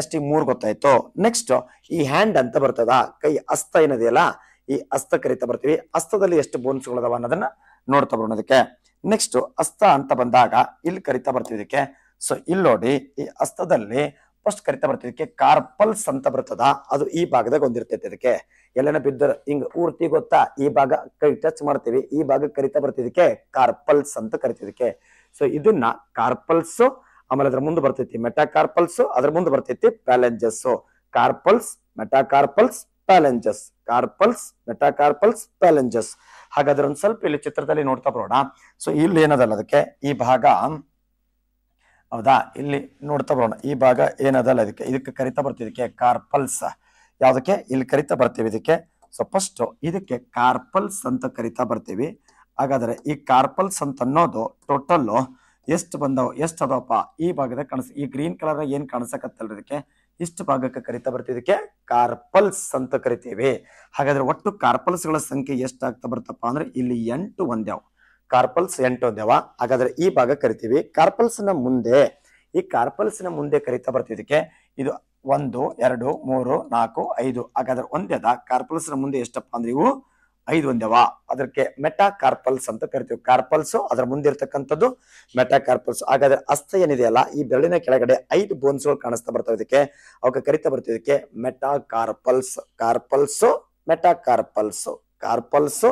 ಎಷ್ಟು ಈಗ ಮೂರು ಗೊತ್ತಾಯ್ತು ನೆಕ್ಸ್ಟ್ ಈ ಹ್ಯಾಂಡ್ ಅಂತ ಬರ್ತದ ಕೈ ಅಸ್ತ ಏನದೆಯಲ್ಲ ಈ ಅಸ್ತ ಕರಿತಾ ಬರ್ತೀವಿ ಅಸ್ತದಲ್ಲಿ ಎಷ್ಟು ಬೋನ್ಸ್ಗಳದಾವ ಅನ್ನೋದನ್ನ ನೋಡ್ತಾ ಬರೋಣ ಅದಕ್ಕೆ ನೆಕ್ಸ್ಟ್ ಅಸ್ತ ಅಂತ ಬಂದಾಗ ಇಲ್ಲಿ ಕರಿತಾ ಬರ್ತಿದಕ್ಕೆ ಸೊ ಇಲ್ಲಿ ನೋಡಿ ಈ ಅಸ್ತದಲ್ಲಿ ಫಸ್ಟ್ ಕರಿತಾ ಬರ್ತಿದಕ್ಕೆ ಕಾರ್ಪಲ್ಸ್ ಅಂತ ಬರ್ತದ ಅದು ಈ ಭಾಗದಾಗ ಒಂದಿರ್ತೈತೆ ಅದಕ್ಕೆ ಎಲ್ಲನ ಬಿದ್ದ ಹಿಂಗ್ ಊರ್ತಿ ಗೊತ್ತಾ ಈ ಭಾಗ ಕೈ ಟಚ್ ಮಾಡ್ತೀವಿ ಈ ಭಾಗ ಕರಿತಾ ಬರ್ತಿದಕ್ಕೆ ಕಾರ್ಪಲ್ಸ್ ಅಂತ ಕರಿತಿದಕ್ಕೆ ಸೊ ಇದನ್ನ ಕಾರ್ಪಲ್ಸ್ ಆಮೇಲೆ ಅದ್ರ ಮುಂದೆ ಬರ್ತೈತಿ ಕಾರ್ಪಲ್ಸ್ ಅದ್ರ ಮುಂದೆ ಬರ್ತೈತಿ phalanges carpals metacarpals phalanges carpals metacarpals phalanges ಹಾಗಾದ್ರೆ ಒಂದ್ ಸ್ವಲ್ಪ ಇಲ್ಲಿ ಚಿತ್ರದಲ್ಲಿ ನೋಡ್ತಾ ಬರೋಣ ಸೊ ಇಲ್ಲಿ ಏನದಲ್ಲ ಅದಕ್ಕೆ ಈ ಭಾಗ ಹೌದಾ ಇಲ್ಲಿ ನೋಡ್ತಾ ಬರೋಣ ಈ ಭಾಗ ಏನದಲ್ಲ ಅದಕ್ಕೆ ಇದಕ್ಕೆ ಕರಿತಾ ಬರ್ತೀವಿ ಇದಕ್ಕೆ ಕಾರ್ಪಲ್ಸ್ ಯಾವ್ದಕ್ಕೆ ಇಲ್ಲಿ ಕರಿತಾ ಬರ್ತೀವಿ ಇದಕ್ಕೆ ಸೊ ಫಸ್ಟ್ ಇದಕ್ಕೆ ಕಾರ್ಪಲ್ಸ್ ಅಂತ ಕರಿತಾ ಬರ್ತೀವಿ ಹಾಗಾದ್ರೆ ಈ ಕಾರ್ಪಲ್ಸ್ ಅಂತ ಅನ್ನೋದು ಟೋಟಲ್ ಎಷ್ಟು ಬಂದವು ಎಷ್ಟು ಅದಾವಪ್ಪ ಈ ಭಾಗದಾಗ ಕಾಣಿಸ್ ಈ ಗ್ರೀನ್ ಕಲರ್ ಏನ್ ಕಾಣಿಸಕತ್ತಲ್ರಿ ಇದಕ್ಕೆ ಇಷ್ಟು ಭಾಗಕ್ಕೆ ಕರಿತಾ ಬರ್ತೀವಿ ಇದಕ್ಕೆ ಕಾರ್ಪಲ್ಸ್ ಅಂತ ಕರಿತೀವಿ ಹಾಗಾದ್ರೆ ಒಟ್ಟು ಕಾರ್ಪಲ್ಸ್ಗಳ ಸಂಖ್ಯೆ ಎಷ್ಟಾಗ್ತಾ ಬರ್ತಪ್ಪ ಅಂದ್ರೆ ಇಲ್ಲಿ ಎಂಟು ಒಂದ್ಯಾವ್ ಕಾರ್ಪಲ್ಸ್ ಎಂಟು ಒಂದ್ಯಾವ ಹಾಗಾದ್ರೆ ಈ ಭಾಗ ಕರಿತೀವಿ ನ ಮುಂದೆ ಈ ನ ಮುಂದೆ ಕರಿತಾ ಬರ್ತೀವಿ ಇದಕ್ಕೆ ಇದು ಒಂದು ಎರಡು ಮೂರು ನಾಲ್ಕು ಐದು ಹಾಗಾದ್ರೆ ಕಾರ್ಪಲ್ಸ್ ಕಾರ್ಪಲ್ಸ್ನ ಮುಂದೆ ಎಷ್ಟಪ್ಪ ಅಂದ್ರೆ ಇವು ಐದು ಒಂದೆವ ಅದಕ್ಕೆ ಮೆಟಾ ಕಾರ್ಪಲ್ಸ್ ಅಂತ ಕರಿತೀವಿ ಕಾರ್ಪಲ್ಸ್ ಅದರ ಮುಂದಿರ್ತಕ್ಕಂಥದ್ದು ಮೆಟಾ ಕಾರ್ಪಲ್ಸ್ ಹಾಗಾದ್ರೆ ಏನಿದೆ ಏನಿದೆಯಲ್ಲ ಈ ಬೆರಳಿನ ಕೆಳಗಡೆ ಐದು ಬೋನ್ಸ್ಗಳು ಕಾಣಿಸ್ತಾ ಬರ್ತವೆ ಇದಕ್ಕೆ ಅವಕ್ಕೆ ಕರಿತಾ ಇದಕ್ಕೆ metacarpals carpals metacarpals carpals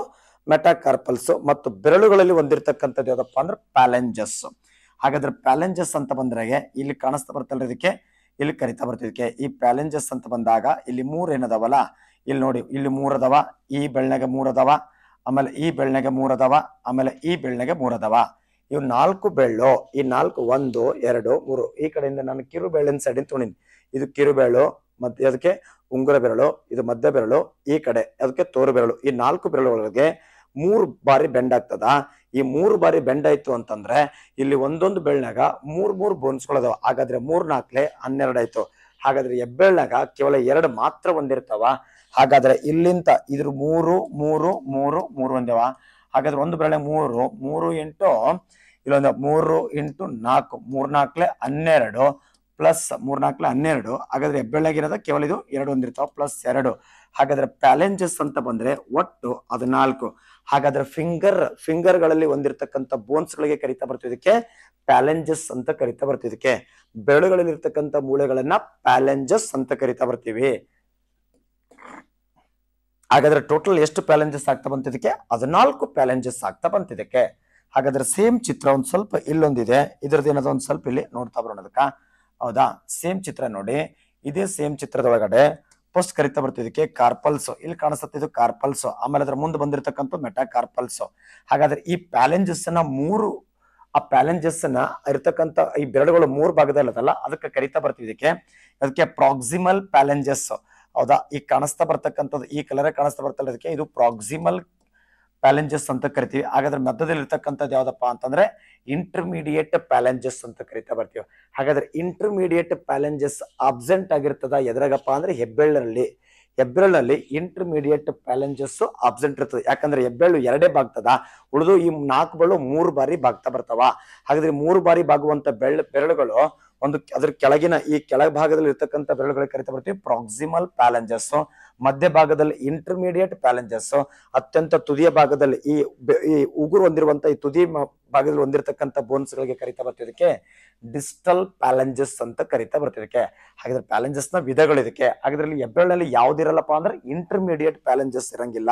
metacarpals ಮತ್ತು ಬೆರಳುಗಳಲ್ಲಿ ಹೊಂದಿರತಕ್ಕಂಥದ್ದು ಯಾವ್ದಪ್ಪ ಅಂದ್ರೆ ಪ್ಯಾಲೆಂಜಸ್ ಹಾಗಾದ್ರೆ ಪ್ಯಾಲೆಂಜಸ್ ಅಂತ ಬಂದ್ರಾಗೆ ಇಲ್ಲಿ ಕಾಣಿಸ್ತಾ ಬರ್ತಲ್ಲ ಇದಕ್ಕೆ ಇಲ್ಲಿ ಕರಿತಾ ಬರ್ತಿದಕ್ಕೆ ಈ ಪ್ಯಾಲೆಂಜಸ್ ಅಂತ ಬಂದಾಗ ಇಲ್ಲಿ ಮೂರ್ ಏನದಾವಲ್ಲ ಇಲ್ಲಿ ನೋಡಿ ಇಲ್ಲಿ ಮೂರದವ ಈ ಬೆಳ್ಳನೆಗೆ ಮೂರದವ ಆಮೇಲೆ ಈ ಬೆಳ್ಳನೆಗೆ ಮೂರದವ ಆಮೇಲೆ ಈ ಬೆಳ್ಳನೆಗೆ ಮೂರದವ ಇವು ನಾಲ್ಕು ಬೆಳ್ಳು ಈ ನಾಲ್ಕು ಒಂದು ಎರಡು ಮೂರು ಈ ಕಡೆಯಿಂದ ನಾನು ಕಿರು ಬೆಳ್ಳಿನ ಸೈಡಿನ ತುಣಿನಿ ಇದು ಕಿರು ಬೆರಳು ಮತ್ತೆ ಅದಕ್ಕೆ ಉಂಗುರ ಬೆರಳು ಇದು ಮಧ್ಯ ಬೆರಳು ಈ ಕಡೆ ಅದಕ್ಕೆ ತೋರು ಬೆರಳು ಈ ನಾಲ್ಕು ಬೆರಳುಗಳಿಗೆ ಮೂರು ಬಾರಿ ಬೆಂಡ್ ಆಗ್ತದ ಈ ಮೂರು ಬಾರಿ ಬೆಂಡ್ ಆಯ್ತು ಅಂತಂದ್ರೆ ಇಲ್ಲಿ ಒಂದೊಂದು ಬೆಳ್ಳಾಗ ಮೂರ್ ಮೂರು ಬೋನ್ಸ್ಗಳದಾವ ಹಾಗಾದ್ರೆ ಮೂರ್ ನಾಲ್ಕಲೆ ಹನ್ನೆರಡು ಆಯ್ತು ಹಾಗಾದ್ರೆ ಎಬ್ಬೆಳ್ಳಾಗ ಕೇವಲ ಎರಡು ಮಾತ್ರ ಒಂದಿರ್ತಾವ ಹಾಗಾದ್ರೆ ಇಲ್ಲಿಂದ ಇದ್ರ ಮೂರು ಮೂರು ಮೂರು ಮೂರು ಒಂದೇವ ಹಾಗಾದ್ರೆ ಒಂದು ಬೆಳೆ ಮೂರು ಮೂರು ಇಂಟು ಇಲ್ಲೊಂದು ಮೂರು ಇಂಟು ನಾಲ್ಕು ಮೂರ್ನಾಲ್ಕಲೆ ಹನ್ನೆರಡು ಪ್ಲಸ್ ಮೂರ್ನಾಲ್ಕಲೆ ಹನ್ನೆರಡು ಹಾಗಾದ್ರೆ ಹೆಬ್ಬೆಳಗಿರೋದ ಕೇವಲ ಇದು ಎರಡು ಒಂದಿರ್ತಾವ ಪ್ಲಸ್ ಎರಡು ಹಾಗಾದ್ರೆ ಪ್ಯಾಲೆಂಜಸ್ ಅಂತ ಬಂದ್ರೆ ಒಟ್ಟು ನಾಲ್ಕು ಹಾಗಾದ್ರೆ ಫಿಂಗರ್ ಫಿಂಗರ್ಗಳಲ್ಲಿ ಬೋನ್ಸ್ ಗಳಿಗೆ ಕರಿತಾ ಬರ್ತಿದ್ದಕ್ಕೆ ಪ್ಯಾಲೆಂಜಸ್ ಅಂತ ಕರಿತಾ ಬರ್ತಿದ್ದಕ್ಕೆ ಬೆರಳುಗಳಲ್ಲಿ ಇರ್ತಕ್ಕಂಥ ಮೂಳೆಗಳನ್ನ ಪ್ಯಾಲೆಂಜಸ್ ಅಂತ ಕರಿತಾ ಬರ್ತೀವಿ ಹಾಗಾದ್ರೆ ಟೋಟಲ್ ಎಷ್ಟು ಪ್ಯಾಲೆಂಜಸ್ ಆಗ್ತಾ ಬಂತಿದ್ದಕ್ಕೆ ಹದಿನಾಲ್ಕು ಪ್ಯಾಲೆಂಜಸ್ ಆಗ್ತಾ ಬಂತಿದಕ್ಕೆ ಹಾಗಾದ್ರೆ ಸೇಮ್ ಚಿತ್ರ ಒಂದು ಸ್ವಲ್ಪ ಇಲ್ಲೊಂದಿದೆ ಇದ್ರದ್ದು ಏನದ ಒಂದು ಸ್ವಲ್ಪ ಇಲ್ಲಿ ನೋಡ್ತಾ ಬರೋಣ ಅದಕ್ಕೆ ಹೌದಾ ಸೇಮ್ ಚಿತ್ರ ನೋಡಿ ಇದೇ ಸೇಮ್ ಚಿತ್ರದೊಳಗಡೆ ಫಸ್ಟ್ ಕರಿತಾ ಬರ್ತಿದ್ದಕ್ಕೆ ಕಾರ್ಪಲ್ಸ್ ಇಲ್ಲಿ ಕಾಣಿಸ್ತಿದ್ದು ಕಾರ್ಪಲ್ಸ್ ಆಮೇಲೆ ಅದ್ರ ಮುಂದೆ ಬಂದಿರತಕ್ಕಂಥ ಮೆಟಾ ಕಾರ್ಪಲ್ಸ್ ಹಾಗಾದ್ರೆ ಈ ಪ್ಯಾಲೆಂಜಸ್ ನ ಮೂರು ಆ ಪ್ಯಾಲೆಂಜಸ್ ನ ಇರತಕ್ಕಂಥ ಈ ಬೆರಳುಗಳು ಮೂರು ಭಾಗದಲ್ಲಿ ಅದಲ್ಲ ಅದಕ್ಕೆ ಕರಿತಾ ಬರ್ತಿದ್ದಕ್ಕೆ ಅದಕ್ಕೆ ಪ್ರಾಕ್ಸಿಮಲ್ ಪ್ಯಾಲೆಂಜಸ್ ಹೌದಾ ಈ ಕಾಣಿಸ್ತಾ ಬರ್ತಕ್ಕಂಥದ್ದು ಈ ಕಲರೇ ಕಾಣಿಸ್ತಾ ಬರ್ತಲ್ಲ ಅದಕ್ಕೆ ಇದು ಪ್ರಾಕ್ಸಿಮಲ್ ಪ್ಯಾಲೆಂಜಸ್ ಅಂತ ಕರಿತೀವಿ ಹಾಗಾದ್ರೆ ಮಧ್ಯದಲ್ಲಿ ಇರ್ತಕ್ಕಂಥದ್ದು ಯಾವ್ದಪ್ಪ ಅಂತಂದ್ರೆ ಇಂಟರ್ಮೀಡಿಯೇಟ್ ಪ್ಯಾಲೆಂಜಸ್ ಅಂತ ಕರಿತಾ ಬರ್ತೀವಿ ಹಾಗಾದ್ರೆ ಇಂಟರ್ಮೀಡಿಯೇಟ್ ಪ್ಯಾಲೆಂಜಸ್ ಆಬ್ಸೆಂಟ್ ಆಗಿರ್ತದ ಎದ್ರಾಗಪ್ಪ ಅಂದ್ರೆ ಹೆಬ್ಬೆಳ್ಳಲ್ಲಿ ಹೆಬ್ಬೆರಳಲ್ಲಿ ಇಂಟರ್ಮೀಡಿಯೇಟ್ ಪ್ಯಾಲೆಂಜಸ್ ಆಬ್ಸೆಂಟ್ ಇರ್ತದೆ ಯಾಕಂದ್ರೆ ಹೆಬ್ಬೆಳ್ಳು ಎರಡೇ ಬಾಗ್ತದ ಉಳಿದು ಈ ನಾಲ್ಕು ಬೆಳ್ಳು ಮೂರು ಬಾರಿ ಬಾಗ್ತಾ ಬರ್ತವ ಹಾಗಾದ್ರೆ ಮೂರು ಬಾರಿ ಬಾಗುವಂತ ಬೆಳ್ಳ ಬೆರಳುಗಳು ಒಂದು ಅದ್ರ ಕೆಳಗಿನ ಈ ಕೆಳಭಾಗದಲ್ಲಿ ಭಾಗದಲ್ಲಿ ಇರ್ತಕ್ಕಂಥ ಬೆರಳುಗಳಿಗೆ ಕರಿತಾ ಬರ್ತೀವಿ ಪ್ರಾಕ್ಸಿಮಲ್ ಪ್ಯಾಲೆಂಜಸ್ ಮಧ್ಯ ಭಾಗದಲ್ಲಿ ಇಂಟರ್ಮೀಡಿಯೇಟ್ ಪ್ಯಾಲೆಂಜಸ್ ಅತ್ಯಂತ ತುದಿಯ ಭಾಗದಲ್ಲಿ ಈ ಈ ಉಗುರು ಹೊಂದಿರುವಂತಹ ಈ ತುದಿ ಭಾಗದಲ್ಲಿ ಹೊಂದಿರತಕ್ಕಂಥ ಬೋನ್ಸ್ ಗಳಿಗೆ ಕರಿತಾ ಬರ್ತಿದ್ದಕ್ಕೆ ಡಿಸ್ಟಲ್ ಪ್ಯಾಲೆಂಜಸ್ ಅಂತ ಕರಿತಾ ಬರ್ತಿದಕ್ಕೆ ಹಾಗಾದ್ರೆ ಪ್ಯಾಲೆಂಜಸ್ ನ ವಿಧಗಳು ಇದಕ್ಕೆ ಹಾಗಾದ್ರೆ ಎಬ್ಬೆರಳಲ್ಲಿ ಯಾವ್ದಿರಲ್ಲಪ್ಪ ಅಂದ್ರೆ ಇಂಟರ್ಮೀಡಿಯೇಟ್ ಪ್ಯಾಲೆಂಜಸ್ ಇರಂಗಿಲ್ಲ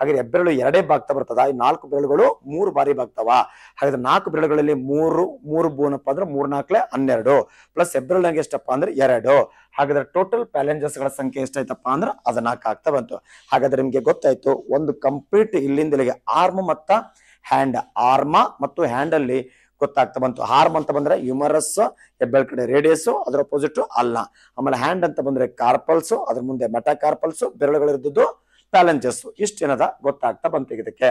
ಹಾಗಾದ್ರೆ ಹೆಬ್ಬೆರಳು ಎರಡೇ ಬಾಗ್ತಾ ಬರ್ತದ ಈ ನಾಲ್ಕು ಬೆರಳುಗಳು ಮೂರು ಬಾರಿ ಬಾಗ್ತಾವ ಹಾಗಾದ್ರೆ ನಾಲ್ಕು ಬೆರಳುಗಳಲ್ಲಿ ಮೂರು ಮೂರು ಬೂನಪ್ಪ ಅಂದ್ರೆ ಮೂರ್ ನಾಲ್ಕಲೆ ಹನ್ನೆರಡು ಪ್ಲಸ್ ಹೆಬ್ಬೆರಳು ಎಷ್ಟಪ್ಪ ಅಂದ್ರೆ ಎರಡು ಹಾಗಾದ್ರೆ ಟೋಟಲ್ ಪ್ಯಾಲೆಂಜರ್ಸ್ ಗಳ ಸಂಖ್ಯೆ ಎಷ್ಟಾಯ್ತಪ್ಪ ಅಂದ್ರೆ ನಾಲ್ಕು ಆಗ್ತಾ ಬಂತು ಹಾಗಾದ್ರೆ ನಿಮ್ಗೆ ಗೊತ್ತಾಯ್ತು ಒಂದು ಕಂಪ್ಲೀಟ್ ಇಲ್ಲಿಂದ ಇಲ್ಲಿಗೆ ಆರ್ಮ್ ಮತ್ತ ಹ್ಯಾಂಡ್ ಆರ್ಮ ಮತ್ತು ಹ್ಯಾಂಡ್ ಅಲ್ಲಿ ಗೊತ್ತಾಗ್ತಾ ಬಂತು ಹಾರ್ಮ್ ಅಂತ ಬಂದ್ರೆ ಯುಮರಸ್ ಹೆಬ್ಬೆಳ್ ಕಡೆ ರೇಡಿಯಸ್ ಅದರ ಅಪೋಸಿಟ್ ಅಲ್ಲ ಆಮೇಲೆ ಹ್ಯಾಂಡ್ ಅಂತ ಬಂದ್ರೆ ಕಾರ್ಪಲ್ಸ್ ಅದ್ರ ಮುಂದೆ ಕಾರ್ಪಲ್ಸ್ ಬೆರಳುಗಳಿರ್ದು ಬ್ಯಾಲೆನ್ಸಸ್ ಇಷ್ಟು ಏನದ ಗೊತ್ತಾಗ್ತಾ ಬಂತು ಇದಕ್ಕೆ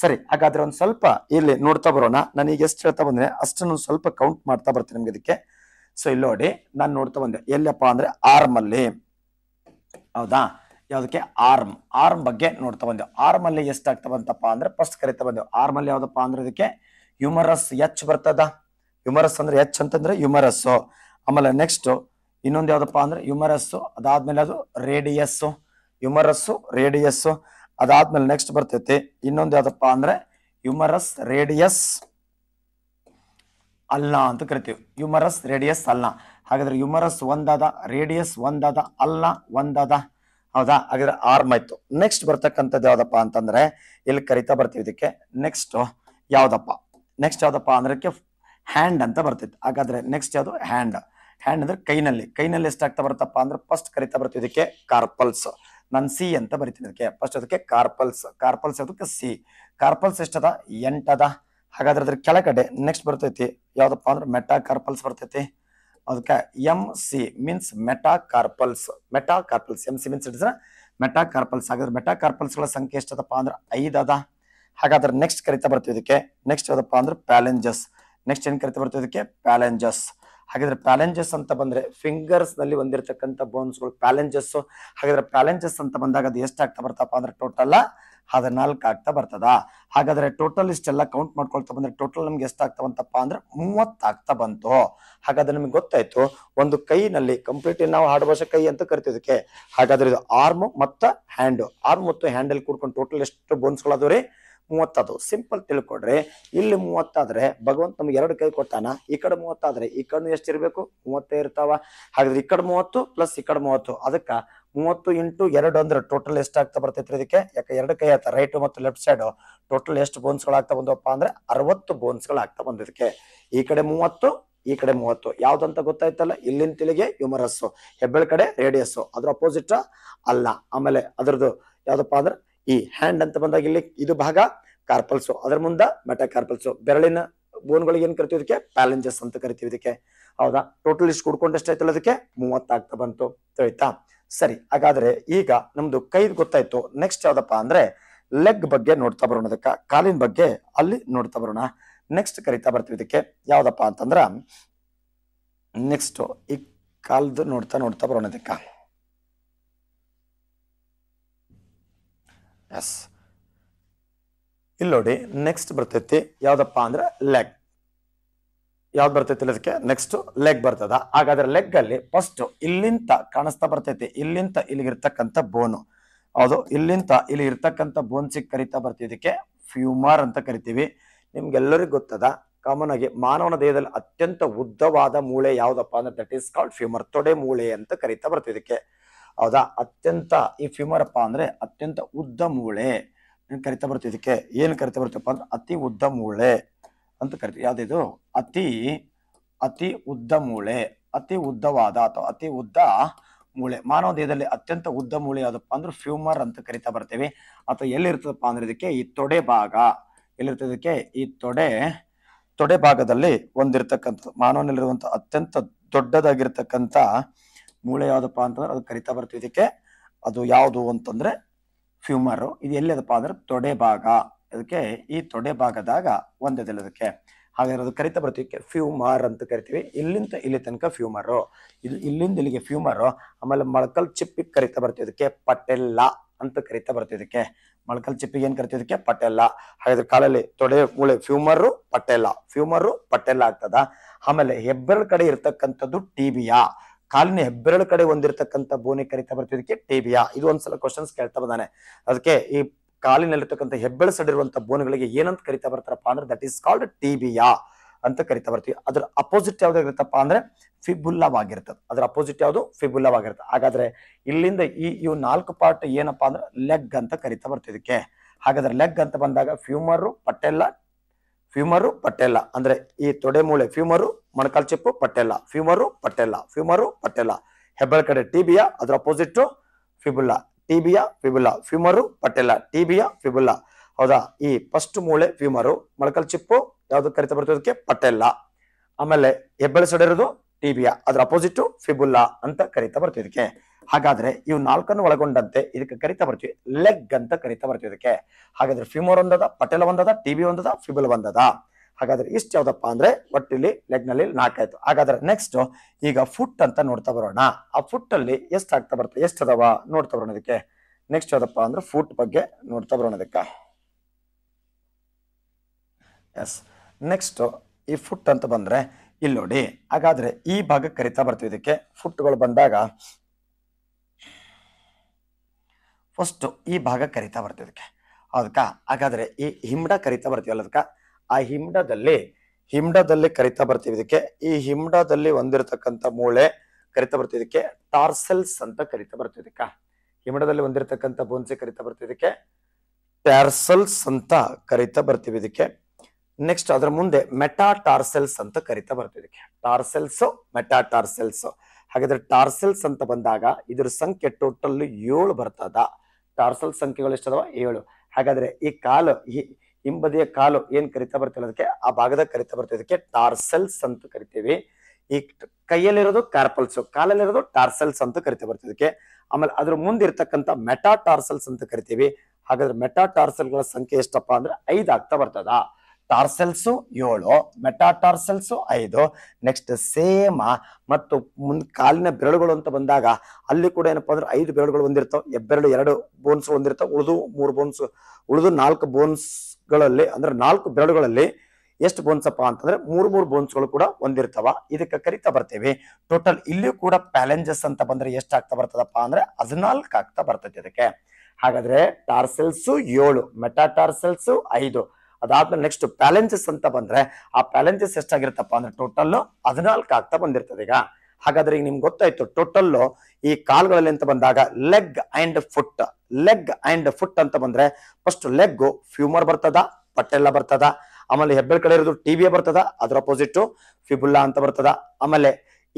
ಸರಿ ಹಾಗಾದ್ರೆ ಒಂದು ಸ್ವಲ್ಪ ಇಲ್ಲಿ ನೋಡ್ತಾ ಬರೋಣ ನಾನು ಈಗ ಎಷ್ಟು ಹೇಳ್ತಾ ಬಂದ್ರೆ ಅಷ್ಟನ್ನು ಸ್ವಲ್ಪ ಕೌಂಟ್ ಮಾಡ್ತಾ ಬರ್ತೀನಿ ನಿಮ್ಗೆ ಇದಕ್ಕೆ ಸೊ ಇಲ್ಲಿ ನೋಡಿ ನಾನು ನೋಡ್ತಾ ಬಂದೆ ಎಲ್ಲಪ್ಪ ಅಂದ್ರೆ ಆರ್ಮ್ ಅಲ್ಲಿ ಹೌದಾ ಯಾವುದಕ್ಕೆ ಆರ್ಮ್ ಆರ್ಮ್ ಬಗ್ಗೆ ನೋಡ್ತಾ ಬಂದೆವು ಆರ್ಮ್ ಅಲ್ಲಿ ಎಷ್ಟಾಗ್ತಾ ಬಂತಪ್ಪ ಅಂದ್ರೆ ಫಸ್ಟ್ ಕರಿತಾ ಬಂದೆವು ಆರ್ಮ್ ಅಲ್ಲಿ ಯಾವ್ದಪ್ಪ ಅಂದ್ರೆ ಇದಕ್ಕೆ ಹ್ಯೂಮರಸ್ ಎಚ್ ಬರ್ತದ ಹ್ಯುಮರಸ್ ಅಂದ್ರೆ ಎಚ್ ಅಂತಂದ್ರೆ ಯುಮರಸ್ ಆಮೇಲೆ ನೆಕ್ಸ್ಟ್ ಇನ್ನೊಂದು ಯಾವ್ದಪ್ಪ ಅಂದ್ರೆ ಯುಮರಸ್ ಅದಾದ್ಮೇಲೆ ಅದು ರೇಡಿಯಸ್ ಯುಮರಸ್ಸು ರೇಡಿಯಸ್ಸು ಅದಾದ್ಮೇಲೆ ನೆಕ್ಸ್ಟ್ ಬರ್ತೈತಿ ಇನ್ನೊಂದು ಯಾವ್ದಪ್ಪ ಅಂದ್ರೆ ಯುಮರಸ್ ರೇಡಿಯಸ್ ಅಲ್ಲ ಅಂತ ಕರಿತೀವಿ ಯುಮರಸ್ ರೇಡಿಯಸ್ ಅಲ್ಲ ಹಾಗಾದ್ರೆ ಯುಮರಸ್ ಒಂದಾದ ರೇಡಿಯಸ್ ಒಂದಾದ ಅಲ್ಲ ಒಂದಾದ ಹೌದಾ ಹಾಗಾದ್ರೆ ಆರ್ಮ್ ಆಯ್ತು ನೆಕ್ಸ್ಟ್ ಬರ್ತಕ್ಕಂಥದ್ದು ಯಾವ್ದಪ್ಪ ಅಂತಂದ್ರೆ ಇಲ್ಲಿ ಕರಿತಾ ಬರ್ತೀವಿ ಇದಕ್ಕೆ ನೆಕ್ಸ್ಟ್ ಯಾವ್ದಪ್ಪ ನೆಕ್ಸ್ಟ್ ಯಾವ್ದಪ್ಪ ಅಂದ್ರೆ ಹ್ಯಾಂಡ್ ಅಂತ ಬರ್ತೈತಿ ಹಾಗಾದ್ರೆ ನೆಕ್ಸ್ಟ್ ಯಾವುದು ಹ್ಯಾಂಡ್ ಹ್ಯಾಂಡ್ ಅಂದ್ರೆ ಕೈನಲ್ಲಿ ಕೈನಲ್ಲಿ ಎಷ್ಟಾಗ್ತಾ ಬರ್ತಪ್ಪ ಅಂದ್ರೆ ಫಸ್ಟ್ ಕರಿತಾ ಬರ್ತೀವಿ ಇದಕ್ಕೆ ಕಾರ್ಪಲ್ಸ್ ನನ್ ಸಿ ಅಂತ ಬರಿತೀನಿ ಅದಕ್ಕೆ ಫಸ್ಟ್ ಅದಕ್ಕೆ ಕಾರ್ಪಲ್ಸ್ ಕಾರ್ಪಲ್ಸ್ ಅದಕ್ಕೆ ಸಿ ಕಾರ್ಪಲ್ಸ್ ಎಷ್ಟದ ಎಂಟದ ಹಾಗಾದ್ರೆ ಅದ್ರ ಕೆಳಗಡೆ ನೆಕ್ಸ್ಟ್ ಬರ್ತೈತಿ ಯಾವ್ದಪ್ಪ ಅಂದ್ರೆ ಮೆಟಾ ಕಾರ್ಪಲ್ಸ್ ಬರ್ತೈತಿ ಅದಕ್ಕೆ M C means metacarpals metacarpals M C means ಇಟ್ಟಿದ್ರೆ ಮೆಟಾ ಕಾರ್ಪಲ್ಸ್ ಹಾಗಾದ್ರೆ ಮೆಟಾ ಕಾರ್ಪಲ್ಸ್ಗಳ ಸಂಖ್ಯೆ ಎಷ್ಟದಪ್ಪ ಅಂದ್ರೆ ಐದದ ಹಾಗಾದ್ರೆ ನೆಕ್ಸ್ಟ್ ಕರಿತಾ ಬರ್ತೀವಿ ಇದಕ್ಕೆ ನೆಕ್ಸ್ಟ್ ಯಾವ್ದಪ್ಪ ಅಂದ್ರೆ ಪ್ಯಾಲೆಂಜಸ್ ನೆಕ್ಸ್ಟ್ ಏನ್ ಕರಿತಾ ಬರ್ತೀವಿ ಇದಕ್ಕೆ ಪ್ಯಾಲೆಂಜಸ್ ಹಾಗಾದ್ರೆ ಪ್ಯಾಲೆಂಜಸ್ ಅಂತ ಬಂದ್ರೆ ಫಿಂಗರ್ಸ್ ನಲ್ಲಿ ಒಂದಿರತಕ್ಕಂಥ ಬೋನ್ಸ್ಗಳು ಪ್ಯಾಲೆಂಜಸ್ ಹಾಗಾದ್ರೆ ಪ್ಯಾಲೆಂಜಸ್ ಅಂತ ಬಂದಾಗ ಅದು ಎಷ್ಟಾಗ್ತಾ ಬರ್ತಪ್ಪ ಅಂದ್ರೆ ಟೋಟಲ್ ಹದಿನಾಲ್ಕು ಆಗ್ತಾ ಬರ್ತದ ಹಾಗಾದ್ರೆ ಟೋಟಲ್ ಇಷ್ಟೆಲ್ಲ ಕೌಂಟ್ ಮಾಡ್ಕೊಳ್ತಾ ಬಂದ್ರೆ ಟೋಟಲ್ ನಮ್ಗೆ ಆಗ್ತಾವಂತಪ್ಪ ಅಂದ್ರೆ ಆಗ್ತಾ ಬಂತು ಹಾಗಾದ್ರೆ ನಮ್ಗೆ ಗೊತ್ತಾಯ್ತು ಒಂದು ಕೈನಲ್ಲಿ ಕಂಪ್ಲೀಟ್ ನಾವು ಹಾಡು ಕೈ ಅಂತ ಕರಿತಿದ್ದಕ್ಕೆ ಹಾಗಾದ್ರೆ ಇದು ಆರ್ಮ್ ಮತ್ತು ಹ್ಯಾಂಡ್ ಆರ್ಮ್ ಮತ್ತು ಹ್ಯಾಂಡಲ್ ಕೂಡ್ಕೊಂಡು ಟೋಟಲ್ ಎಷ್ಟು ಬೋನ್ಸ್ಗಳು ರೀ ಮೂವತ್ತದು ಸಿಂಪಲ್ ತಿಳ್ಕೊಡ್ರಿ ಇಲ್ಲಿ ಮೂವತ್ತಾದ್ರೆ ಭಗವಂತ ನಮ್ಗೆ ಎರಡು ಕೈ ಕೊಟ್ಟಾನ ಈ ಕಡೆ ಮೂವತ್ತಾದ್ರೆ ಈ ಎಷ್ಟು ಎಷ್ಟಿರ್ಬೇಕು ಮೂವತ್ತೇ ಇರ್ತಾವ ಹಾಗಾದ್ರೆ ಈ ಕಡೆ ಮೂವತ್ತು ಪ್ಲಸ್ ಈ ಕಡೆ ಮೂವತ್ತು ಅದಕ್ಕ ಮೂವತ್ತು ಇಂಟು ಎರಡು ಅಂದ್ರೆ ಟೋಟಲ್ ಎಷ್ಟು ಎಷ್ಟಾಗ್ತಾ ಬರ್ತೈತ್ರಿ ಇದಕ್ಕೆ ಯಾಕೆ ಎರಡು ಕೈ ಆಯ್ತಾ ರೈಟ್ ಮತ್ತು ಲೆಫ್ಟ್ ಸೈಡ್ ಟೋಟಲ್ ಎಷ್ಟು ಬೋನ್ಸ್ ಗಳಾಗ್ತಾ ಬಂದವಪ್ಪ ಅಂದ್ರೆ ಅರವತ್ತು ಗಳಾಗ್ತಾ ಬಂದಿದ್ದಕ್ಕೆ ಈ ಕಡೆ ಮೂವತ್ತು ಈ ಕಡೆ ಮೂವತ್ತು ಯಾವ್ದಂತ ಗೊತ್ತಾಯ್ತಲ್ಲ ಇಲ್ಲಿನ ತಿಳಿಗೆ ಯುಮರಸ್ಸು ಹೆಬ್ಬೆಳ್ ಕಡೆ ರೇಡಿಯಸ್ಸು ಅದ್ರ ಅಪೋಸಿಟ್ ಅಲ್ಲ ಆಮೇಲೆ ಅದ್ರದ್ದು ಯಾವ್ದಪ್ಪ ಅಂದ್ರೆ ಈ ಹ್ಯಾಂಡ್ ಅಂತ ಬಂದಾಗ ಇಲ್ಲಿ ಇದು ಭಾಗ ಕಾರ್ಪಲ್ಸು ಅದ್ರ ಮುಂದೆ ಮೆಟಾಕಾರ್ಪಲ್ಸು ಬೆರಳಿನ ಬೋನ್ಗಳಿಗೆ ಏನ್ ಕರಿತೀವಿ ಇದಕ್ಕೆ ಪ್ಯಾಲೆಂಜಸ್ ಅಂತ ಕರಿತೀವಿ ಇದಕ್ಕೆ ಹೌದಾ ಟೋಟಲ್ ಇಷ್ಟು ಕೂಡ್ಕೊಂಡು ಆಯ್ತಲ್ಲ ಅದಕ್ಕೆ ಮೂವತ್ತಾಗ್ತಾ ಬಂತು ತಿಳಿತಾ ಸರಿ ಹಾಗಾದ್ರೆ ಈಗ ನಮ್ದು ಕೈ ಗೊತ್ತಾಯ್ತು ನೆಕ್ಸ್ಟ್ ಯಾವ್ದಪ್ಪ ಅಂದ್ರೆ ಲೆಗ್ ಬಗ್ಗೆ ನೋಡ್ತಾ ಬರೋಣ ಅದಕ್ಕೆ ಕಾಲಿನ ಬಗ್ಗೆ ಅಲ್ಲಿ ನೋಡ್ತಾ ಬರೋಣ ನೆಕ್ಸ್ಟ್ ಕರಿತಾ ಬರ್ತೀವಿ ಇದಕ್ಕೆ ಯಾವ್ದಪ್ಪ ಅಂತಂದ್ರ ನೆಕ್ಸ್ಟ್ ಈ ಕಾಲ್ದು ನೋಡ್ತಾ ನೋಡ್ತಾ ಬರೋಣ ಅದಕ್ಕೆ ಎಸ್ ಇಲ್ಲಿ ನೋಡಿ ನೆಕ್ಸ್ಟ್ ಬರ್ತೈತಿ ಯಾವ್ದಪ್ಪ ಅಂದ್ರೆ ಲೆಗ್ ಯಾವ್ದು ಬರ್ತೈತಿ ಅದಕ್ಕೆ ನೆಕ್ಸ್ಟ್ ಲೆಗ್ ಬರ್ತದ ಹಾಗಾದ್ರೆ ಲೆಗ್ ಅಲ್ಲಿ ಫಸ್ಟ್ ಇಲ್ಲಿಂತ ಕಾಣಿಸ್ತಾ ಬರ್ತೈತಿ ಇಲ್ಲಿಂತ ಇಲ್ಲಿಗಿರ್ತಕ್ಕಂಥ ಬೋನು ಹೌದು ಇಲ್ಲಿಂತ ಇಲ್ಲಿ ಇರ್ತಕ್ಕಂತ ಬೋನ್ ಸಿಕ್ ಕರಿತಾ ಬರ್ತಿದಕ್ಕೆ ಫ್ಯೂಮರ್ ಅಂತ ಕರಿತೀವಿ ನಿಮ್ಗೆಲ್ಲರಿಗೂ ಗೊತ್ತದ ಕಾಮನ್ ಆಗಿ ಮಾನವನ ದೇಹದಲ್ಲಿ ಅತ್ಯಂತ ಉದ್ದವಾದ ಮೂಳೆ ಯಾವ್ದಪ್ಪ ಅಂದ್ರೆ ದಟ್ ಈಸ್ ಕಾಲ್ಡ್ ಫ್ಯೂಮರ್ ತೊಡೆ ಮೂಳೆ ಅಂತ ಕರಿತಾ ಬರ್ತಿದಕ್ಕೆ ಹೌದಾ ಅತ್ಯಂತ ಈ ಫ್ಯೂಮರಪ್ಪ ಅಂದ್ರೆ ಅತ್ಯಂತ ಉದ್ದ ಮೂಳೆ ಕರಿತಾ ಬರ್ತೀವಿ ಇದಕ್ಕೆ ಏನು ಕರಿತಾ ಬರ್ತೀವಪ್ಪ ಅಂದ್ರೆ ಅತಿ ಉದ್ದ ಮೂಳೆ ಅಂತ ಕರಿತೀವಿ ಯಾವ್ದಿದು ಅತಿ ಅತಿ ಉದ್ದ ಮೂಳೆ ಅತಿ ಉದ್ದವಾದ ಅಥವಾ ಅತಿ ಉದ್ದ ಮೂಳೆ ಮಾನವ ದೇಹದಲ್ಲಿ ಅತ್ಯಂತ ಉದ್ದ ಮೂಳೆ ಯಾವ್ದಪ್ಪ ಅಂದ್ರೆ ಫ್ಯೂಮರ್ ಅಂತ ಕರಿತಾ ಬರ್ತೀವಿ ಅಥವಾ ಎಲ್ಲಿರ್ತದಪ್ಪ ಅಂದ್ರೆ ಇದಕ್ಕೆ ಈ ತೊಡೆ ಭಾಗ ಎಲ್ಲಿರ್ತದಕ್ಕೆ ಈ ತೊಡೆ ತೊಡೆ ಭಾಗದಲ್ಲಿ ಒಂದಿರ್ತಕ್ಕಂಥ ಮಾನವನಲ್ಲಿರುವಂತ ಅತ್ಯಂತ ದೊಡ್ಡದಾಗಿರ್ತಕ್ಕಂಥ ಮೂಳೆ ಯಾವುದಪ್ಪ ಅಂತಂದ್ರೆ ಅದು ಕರಿತಾ ಬರ್ತೀವಿ ಇದಕ್ಕೆ ಅದು ಯಾವುದು ಅಂತಂದ್ರೆ ಫ್ಯೂಮರ್ ಇದು ಎಲ್ಲಿದಪ್ಪ ಅಂದ್ರೆ ತೊಡೆ ಭಾಗ ಅದಕ್ಕೆ ಈ ತೊಡೆ ಭಾಗದಾಗ ಒಂದಿದೆಲ್ಲ ಅದಕ್ಕೆ ಹಾಗಾದ್ರೆ ಅದು ಕರಿತಾ ಬರ್ತೀವಿ ಫ್ಯೂಮರ್ ಅಂತ ಕರಿತೀವಿ ಇಲ್ಲಿಂದ ಇಲ್ಲಿ ತನಕ ಫ್ಯೂಮರು ಇದು ಇಲ್ಲಿಂದ ಇಲ್ಲಿಗೆ ಫ್ಯೂಮರು ಆಮೇಲೆ ಮೊಳಕಲ್ ಚಿಪ್ಪಿಗೆ ಕರಿತಾ ಬರ್ತೀವಿ ಇದಕ್ಕೆ ಪಟೆಲ್ಲ ಅಂತ ಕರಿತಾ ಬರ್ತೀವಿ ಇದಕ್ಕೆ ಮೊಳಕಲ್ ಚಿಪ್ಪಿಗೆ ಏನು ಕರಿತೀವಿ ಇದಕ್ಕೆ ಪಟೆಲ್ಲ ಹಾಗಾದ್ರೆ ಕಾಲಲ್ಲಿ ತೊಡೆ ಮೂಳೆ ಫ್ಯೂಮರು ಪಟೆಲ್ಲ ಫ್ಯೂಮರು ಪಟೆಲ್ಲ ಆಗ್ತದ ಆಮೇಲೆ ಹೆಬ್ಬೆರಳ ಕಡೆ ಇರ್ತಕ್ಕಂಥದ್ದು ಟಿಬಿಯಾ ಕಾಲಿನ ಹೆಬ್ಬೆರಳು ಕಡೆ ಹೊಂದಿರತಕ್ಕಂಥ ಬೋನೆ ಕರಿತಾ ಬರ್ತಿದ್ದಕ್ಕೆ ಟೇಬಿಯಾ ಇದು ಒಂದ್ಸಲ ಕ್ವಶನ್ಸ್ ಕೇಳ್ತಾ ಬಂದಾನೆ ಅದಕ್ಕೆ ಈ ಕಾಲಿನಲ್ಲಿರ್ತಕ್ಕಂಥ ಹೆಬ್ಬೆಳ ಸಡಿರುವಂತ ಬೋನುಗಳಿಗೆ ಏನಂತ ಕರಿತಾ ಬರ್ತಾರಪ್ಪ ಅಂದ್ರೆ ದಟ್ ಈಸ್ ಕಾಲ್ಡ್ ಟಿಬಿಯಾ ಅಂತ ಕರಿತಾ ಬರ್ತೀವಿ ಅದರ ಅಪೋಸಿಟ್ ಯಾವ್ದಾಗಿರುತ್ತಪ್ಪ ಅಂದ್ರೆ ಫಿಬುಲ್ಲವಾಗಿರ್ತದೆ ಅದರ ಅಪೋಸಿಟ್ ಯಾವುದು ಫಿಬುಲ್ಲವಾಗಿರುತ್ತೆ ಹಾಗಾದ್ರೆ ಇಲ್ಲಿಂದ ಈ ಇವು ನಾಲ್ಕು ಪಾರ್ಟ್ ಏನಪ್ಪಾ ಅಂದ್ರೆ ಲೆಗ್ ಅಂತ ಕರಿತಾ ಬರ್ತಿದ್ದಕ್ಕೆ ಹಾಗಾದ್ರೆ ಲೆಗ್ ಅಂತ ಬಂದಾಗ ಫ್ಯೂಮರ್ ಪಟ್ಟೆಲ್ಲ ಫ್ಯೂಮರು ಪಟ್ಟೆಲ್ಲ ಅಂದ್ರೆ ಈ ತೊಡೆ ಮೂಳೆ ಫ್ಯೂಮರು ಮೊಣಕಾಲ್ ಚಿಪ್ಪು ಪಟ್ಟೆಲ್ಲ ಫ್ಯೂಮರು ಪಟ್ಟೆಲ್ಲ ಫ್ಯೂಮರು ಪಟ್ಟೆಲ್ಲ ಹೆಬ್ಬಳ ಕಡೆ ಟಿಬಿಯ ಅದರ ಅಪೋಸಿಟ್ ಫಿಬುಲ್ಲ ಟಿಬಿಯ ಫಿಬುಲ್ಲಾ ಫ್ಯೂಮರು ಪಟ್ಟೆಲ್ಲ ಟಿಬಿಯ ಫಿಬುಲ್ಲ ಹೌದಾ ಈ ಫಸ್ಟ್ ಮೂಳೆ ಫ್ಯೂಮರು ಮೊಣಕಾಲ್ ಚಿಪ್ಪು ಯಾವ್ದು ಕರಿತ ಬರ್ತಿದಕ್ಕೆ ಪಟ್ಟೆಲ್ಲ ಆಮೇಲೆ ಹೆಬ್ಬಳ ಸಡಿರೋದು ಟಿಬಿಯ ಅದರ ಅಪೋಸಿಟ್ ಫಿಬುಲ್ಲ ಅಂತ ಕರಿತಾ ಬರ್ತಿದಕ್ಕೆ ಹಾಗಾದ್ರೆ ಇವು ನಾಲ್ಕನ್ನು ಒಳಗೊಂಡಂತೆ ಇದಕ್ಕೆ ಕರಿತಾ ಬರ್ತೀವಿ ಲೆಗ್ ಅಂತ ಕರಿತಾ ಬರ್ತೀವಿ ಇದಕ್ಕೆ ಹಾಗಾದ್ರೆ ಫಿಮೋರ್ ಒಂದದ ಪಟೆಲ್ ಒಂದದ ಟಿಬಿ ಒಂದದ ಫಿಬಲ್ ಒಂದದ ಹಾಗಾದ್ರೆ ಇಷ್ಟು ಯಾವ್ದಪ್ಪ ಅಂದ್ರೆ ಒಟ್ಟಿಲಿ ಲೆಗ್ ನಲ್ಲಿ ನಾಲ್ಕಾಯ್ತು ಹಾಗಾದ್ರೆ ನೆಕ್ಸ್ಟ್ ಈಗ ಫುಟ್ ಅಂತ ನೋಡ್ತಾ ಬರೋಣ ಆ ಫುಟ್ ಅಲ್ಲಿ ಎಷ್ಟು ಆಗ್ತಾ ಬರ್ತಾ ಎಷ್ಟು ಅದಾವ ನೋಡ್ತಾ ಬರೋಣ ಇದಕ್ಕೆ ನೆಕ್ಸ್ಟ್ ಯಾವ್ದಪ್ಪ ಅಂದ್ರೆ ಫುಟ್ ಬಗ್ಗೆ ನೋಡ್ತಾ ಬರೋಣ ಅದಕ್ಕೆ ಎಸ್ ನೆಕ್ಸ್ಟ್ ಈ ಫುಟ್ ಅಂತ ಬಂದ್ರೆ ಇಲ್ಲಿ ನೋಡಿ ಹಾಗಾದ್ರೆ ಈ ಭಾಗ ಕರಿತಾ ಬರ್ತೀವಿ ಇದಕ್ಕೆ ಫುಟ್ಗಳು ಬಂದಾಗ ಫಸ್ಟ್ ಈ ಭಾಗ ಕರಿತಾ ಬರ್ತಿದ್ದಕ್ಕೆ ಅದಕ್ಕೆ ಹಾಗಾದ್ರೆ ಈ ಹಿಮ್ಡ ಕರಿತಾ ಬರ್ತೀವಲ್ಲ ಅದಕ್ಕ ಆ ಹಿಮ್ಡದಲ್ಲಿ ಹಿಮ್ಡದಲ್ಲಿ ಕರಿತಾ ಬರ್ತೀವಿ ಇದಕ್ಕೆ ಈ ಹಿಮ್ಡದಲ್ಲಿ ಹೊಂದಿರತಕ್ಕಂಥ ಮೂಳೆ ಕರಿತಾ ಬರ್ತಿದಕ್ಕೆ ಟಾರ್ಸೆಲ್ಸ್ ಅಂತ ಕರಿತಾ ಬರ್ತಿದ್ದಕ್ಕ ಹಿಮ್ಡದಲ್ಲಿ ಹೊಂದಿರತಕ್ಕಂಥ ಬೋನ್ಸಿ ಕರಿತಾ ಬರ್ತಿದ್ದಕ್ಕೆ ಟ್ಯಾರ್ಸಲ್ಸ್ ಅಂತ ಕರಿತಾ ಬರ್ತೀವಿ ಇದಕ್ಕೆ ನೆಕ್ಸ್ಟ್ ಅದರ ಮುಂದೆ ಮೆಟಾ ಟಾರ್ಸೆಲ್ಸ್ ಅಂತ ಕರಿತಾ ಬರ್ತಿದಕ್ಕೆ ಟಾರ್ಸೆಲ್ಸ್ ಮೆಟಾ ಟಾರ್ಸೆಲ್ಸ್ ಹಾಗಾದ್ರೆ ಟಾರ್ಸೆಲ್ಸ್ ಅಂತ ಬಂದಾಗ ಇದ್ರ ಸಂಖ್ಯೆ ಟೋಟಲ್ ಏಳು ಬರ್ತದ ಟಾರ್ಸಲ್ ಸಂಖ್ಯೆಗಳು ಎಷ್ಟದವ ಏಳು ಹಾಗಾದ್ರೆ ಈ ಕಾಲು ಈ ಹಿಂಬದಿಯ ಕಾಲು ಏನ್ ಕರಿತಾ ಬರ್ತಿಲ್ಲ ಅದಕ್ಕೆ ಆ ಭಾಗದ ಕರಿತಾ ಬರ್ತೀವಿ ಅದಕ್ಕೆ ಟಾರ್ಸೆಲ್ಸ್ ಅಂತ ಕರಿತೀವಿ ಈ ಕೈಯಲ್ಲಿರೋದು ಕಾರ್ಪಲ್ಸ್ ಕಾಲಲ್ಲಿರೋದು ಟಾರ್ಸೆಲ್ಸ್ ಅಂತ ಕರಿತಾ ಬರ್ತೀವಿ ಅದಕ್ಕೆ ಆಮೇಲೆ ಅದ್ರ ಮುಂದಿರ್ತಕ್ಕಂಥ ಮೆಟಾ ಟಾರ್ಸಲ್ಸ್ ಅಂತ ಕರಿತೀವಿ ಹಾಗಾದ್ರೆ ಮೆಟಾ ಟಾರ್ಸಲ್ಗಳ ಸಂಖ್ಯೆ ಎಷ್ಟಪ್ಪ ಅಂದ್ರೆ ಐದು ಆಗ್ತಾ ಬರ್ತದ ಟಾರ್ಸೆಲ್ಸು ಏಳು ಮೆಟಾಟಾರ್ಸೆಲ್ಸು ಐದು ನೆಕ್ಸ್ಟ್ ಸೇಮ ಮತ್ತು ಮುಂದ್ ಕಾಲಿನ ಬೆರಳುಗಳು ಅಂತ ಬಂದಾಗ ಅಲ್ಲಿ ಕೂಡ ಏನಪ್ಪಾ ಅಂದ್ರೆ ಐದು ಬೆರಳುಗಳು ಹೊಂದಿರ್ತಾವೆ ಬೆರಳು ಎರಡು ಬೋನ್ಸ್ ಹೊಂದಿರ್ತಾವೆ ಉಳಿದು ಮೂರು ಬೋನ್ಸ್ ಉಳಿದು ನಾಲ್ಕು ಬೋನ್ಸ್ಗಳಲ್ಲಿ ಅಂದ್ರೆ ನಾಲ್ಕು ಬೆರಳುಗಳಲ್ಲಿ ಎಷ್ಟು ಬೋನ್ಸ್ ಅಪ್ಪ ಅಂತಂದ್ರೆ ಮೂರು ಮೂರು ಬೋನ್ಸ್ಗಳು ಕೂಡ ಹೊಂದಿರ್ತಾವ ಇದಕ್ಕೆ ಕರಿತಾ ಬರ್ತೇವೆ ಟೋಟಲ್ ಇಲ್ಲಿಯೂ ಕೂಡ ಪ್ಯಾಲೆಂಜಸ್ ಅಂತ ಬಂದ್ರೆ ಎಷ್ಟು ಆಗ್ತಾ ಬರ್ತದಪ್ಪ ಅಂದ್ರೆ ಹದಿನಾಲ್ಕು ಆಗ್ತಾ ಬರ್ತೈತಿ ಅದಕ್ಕೆ ಹಾಗಾದ್ರೆ ಟಾರ್ಸೆಲ್ಸು ಏಳು ಮೆಟಾಟಾರ್ಸೆಲ್ಸು ಐದು ಅದಾದ್ಮೇಲೆ ನೆಕ್ಸ್ಟ್ ಪ್ಯಾಲೆನ್ಸಸ್ ಅಂತ ಬಂದ್ರೆ ಆ ಪ್ಯಾಲೆನ್ಸಸ್ ಎಷ್ಟಾಗಿರುತ್ತಪ್ಪ ಅಂದ್ರೆ ಟೋಟಲ್ ಹದಿನಾಲ್ಕು ಆಗ್ತಾ ಬಂದಿರ್ತದೆ ಈಗ ಹಾಗಾದ್ರೆ ಈಗ ನಿಮ್ಗೆ ಗೊತ್ತಾಯ್ತು ಟೋಟಲ್ ಈ ಕಾಲ್ಗಳಲ್ಲಿ ಅಂತ ಬಂದಾಗ leg and foot leg and foot ಅಂತ ಬಂದ್ರೆ ಫಸ್ಟ್ ಲೆಗ್ ಫ್ಯೂಮರ್ ಬರ್ತದ ಪಟ್ಟೆಲ್ಲ ಬರ್ತದ ಆಮೇಲೆ ಹೆಬ್ಬೆಳ್ಕಡೆ ಕಡೆ ಇರೋದು ಟಿವಿಯ ಬರ್ತದ ಅದರ ಅಪೋಸಿಟ್ ಫಿಬುಲ್ಲಾ ಅಂತ ಬರ್ತದ ಆಮೇಲೆ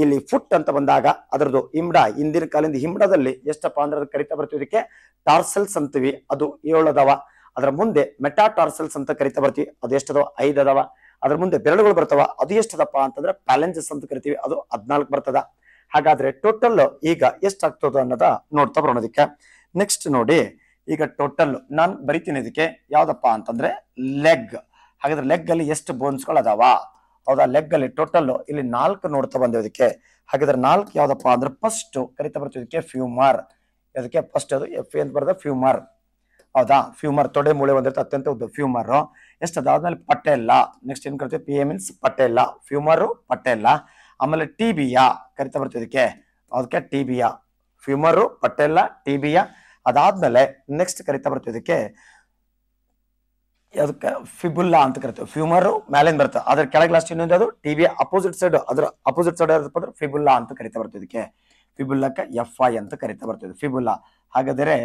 ಇಲ್ಲಿ ಫುಟ್ ಅಂತ ಬಂದಾಗ ಅದರದ್ದು ಹಿಂಬಡ ಹಿಂದಿನ ಕಾಲಿಂದ ಹಿಂಬಡದಲ್ಲಿ ಎಷ್ಟಪ್ಪ ಅಂದ್ರೆ ಕರಿತಾ ಬರ್ತೀವಿ ಇದಕ್ಕೆ ಟಾರ್ಸೆಲ್ಸ್ ಅಂತೀವಿ ಅದು ಏಳದವ ಅದರ ಮುಂದೆ ಮೆಟಾಟಾರ್ಸಲ್ಸ್ ಅಂತ ಕರಿತಾ ಬರ್ತೀವಿ ಅದು ಎಷ್ಟದವ ಐದು ಅದಾವ ಅದ್ರ ಮುಂದೆ ಬೆರಳುಗಳು ಬರ್ತವ ಅದು ಎಷ್ಟದಪ್ಪ ಅಂತಂದ್ರೆ ಪ್ಯಾಲೆಂಜಸ್ ಅಂತ ಕರಿತೀವಿ ಅದು ಹದ್ನಾಲ್ಕು ಬರ್ತದ ಹಾಗಾದ್ರೆ ಟೋಟಲ್ ಈಗ ಎಷ್ಟಾಗ್ತದ ಅನ್ನೋದ ನೋಡ್ತಾ ಬರೋಣ ನೆಕ್ಸ್ಟ್ ನೋಡಿ ಈಗ ಟೋಟಲ್ ನಾನು ಬರಿತೀನಿ ಇದಕ್ಕೆ ಯಾವ್ದಪ್ಪ ಅಂತಂದ್ರೆ ಲೆಗ್ ಹಾಗಾದ್ರೆ ಲೆಗ್ ಅಲ್ಲಿ ಎಷ್ಟು ಬೋನ್ಸ್ಗಳು ಅದಾವ ಹೌದಾ ಲೆಗ್ ಅಲ್ಲಿ ಟೋಟಲ್ ಇಲ್ಲಿ ನಾಲ್ಕು ನೋಡ್ತಾ ಬಂದೇವೆ ಇದಕ್ಕೆ ಹಾಗಾದ್ರೆ ನಾಲ್ಕು ಯಾವ್ದಪ್ಪ ಅಂದ್ರೆ ಫಸ್ಟ್ ಕರಿತಾ ಬರ್ತೀವಿ ಇದಕ್ಕೆ ಫ್ಯೂಮರ್ ಅದಕ್ಕೆ ಫಸ್ಟ್ ಅದು ಎಫ್ ಅಂತ ಬರೆದ ಫ್ಯೂಮರ್ ಹೌದಾ ಫ್ಯೂಮರ್ ತೊಡೆ ಮೂಳೆ ಬಂದಿರುತ್ತೆ ಅತ್ಯಂತ ಉದ್ದ ಫ್ಯೂಮರ್ ಎಷ್ಟು ಅದಾದ್ಮೇಲೆ ಪಟ್ಟೆಲ್ಲ ನೆಕ್ಸ್ಟ್ ಏನ್ ಕರಿತೀವಿ P A means patella femur patella ಆಮೇಲೆ ಟಿಬಿಯ ಕರಿತಾ ಬರ್ತೀವಿ ಇದಕ್ಕೆ ಅದಕ್ಕೆ ಟಿಬಿಯ ಫ್ಯೂಮರು ಪಟ್ಟೆಲ್ಲ ಟಿಬಿಯ ಅದಾದ್ಮೇಲೆ ನೆಕ್ಸ್ಟ್ ಕರಿತಾ ಬರ್ತೀವಿ ಇದಕ್ಕೆ ಅದಕ್ಕೆ ಫಿಬುಲ್ಲಾ ಅಂತ ಕರಿತೀವಿ ಫ್ಯೂಮರು ಮ್ಯಾಲಿಂದ ಬರ್ತದೆ ಅದ್ರ ಕೆಳಗೆ ಲಾಸ್ಟ್ ಇನ್ನೊಂದು ಅದು ಟಿಬಿಯ ಅಪೋಸಿಟ್ ಸೈಡ್ ಅದ್ರ ಅಪೋಸಿಟ್ ಸೈಡ್ ಯಾವ್ದಪ್ಪ ಅಂದ್ರೆ ಫಿಬುಲ್ಲಾ ಅಂತ ಕರಿತಾ ಬರ್ತೀವಿ ಇದಕ್ಕೆ ಫಿಬುಲ್ಲಾಕ್ಕೆ ಎಫ್ ಐ ಅಂತ ಕರಿತಾ ಬರ್ತದೆ ಫಿಬುಲ್ಲಾ ಹಾಗಾದರೆ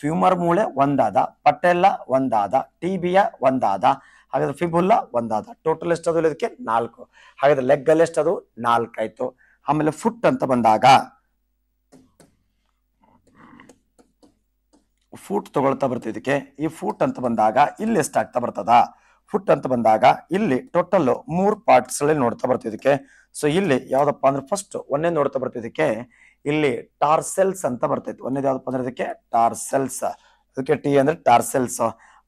ಫ್ಯೂಮರ್ ಮೂಳೆ ಒಂದಾದ ಪಟ್ಟೆಲ್ಲ ಒಂದಾದ ಟಿಬಿಯ ಒಂದಾದ ಹಾಗಾದ್ರೆ ಫಿಬುಲ್ಲ ಒಂದಾದ ಟೋಟಲ್ ಎಷ್ಟದು ಇದಕ್ಕೆ ನಾಲ್ಕು ಹಾಗಾದ್ರೆ ಲೆಗ್ ಲೆಗ್ಗಲ್ಲಿ ಎಷ್ಟದು ನಾಲ್ಕಾಯ್ತು ಆಮೇಲೆ ಫುಟ್ ಅಂತ ಬಂದಾಗ ಫುಟ್ ತಗೊಳ್ತಾ ಬರ್ತದೆ ಇದಕ್ಕೆ ಈ ಫುಟ್ ಅಂತ ಬಂದಾಗ ಇಲ್ಲಿ ಎಷ್ಟಾಗ್ತಾ ಬರ್ತದ ಫುಟ್ ಅಂತ ಬಂದಾಗ ಇಲ್ಲಿ ಟೋಟಲ್ ಮೂರು ಪಾರ್ಟ್ಸ್ ನೋಡ್ತಾ ಬರ್ತದೆ ಇದಕ್ಕೆ ಸೊ ಇಲ್ಲಿ ಯಾವ್ದಪ್ಪ ಅಂದ್ರೆ ಫಸ್ಟ್ ಒಂದೇ ನೋಡ್ತಾ ಬರ್ತದೆ ಇದಕ್ಕೆ ಇಲ್ಲಿ ಟಾರ್ಸೆಲ್ಸ್ ಅಂತ ಬರ್ತೈತಿ ಒಂದೇ ಯಾವ್ದಪ್ಪ ಅಂದ್ರೆ ಇದಕ್ಕೆ ಟಾರ್ಸೆಲ್ಸ್ ಅದಕ್ಕೆ ಟಿ ಅಂದ್ರೆ ಟಾರ್ಸೆಲ್ಸ್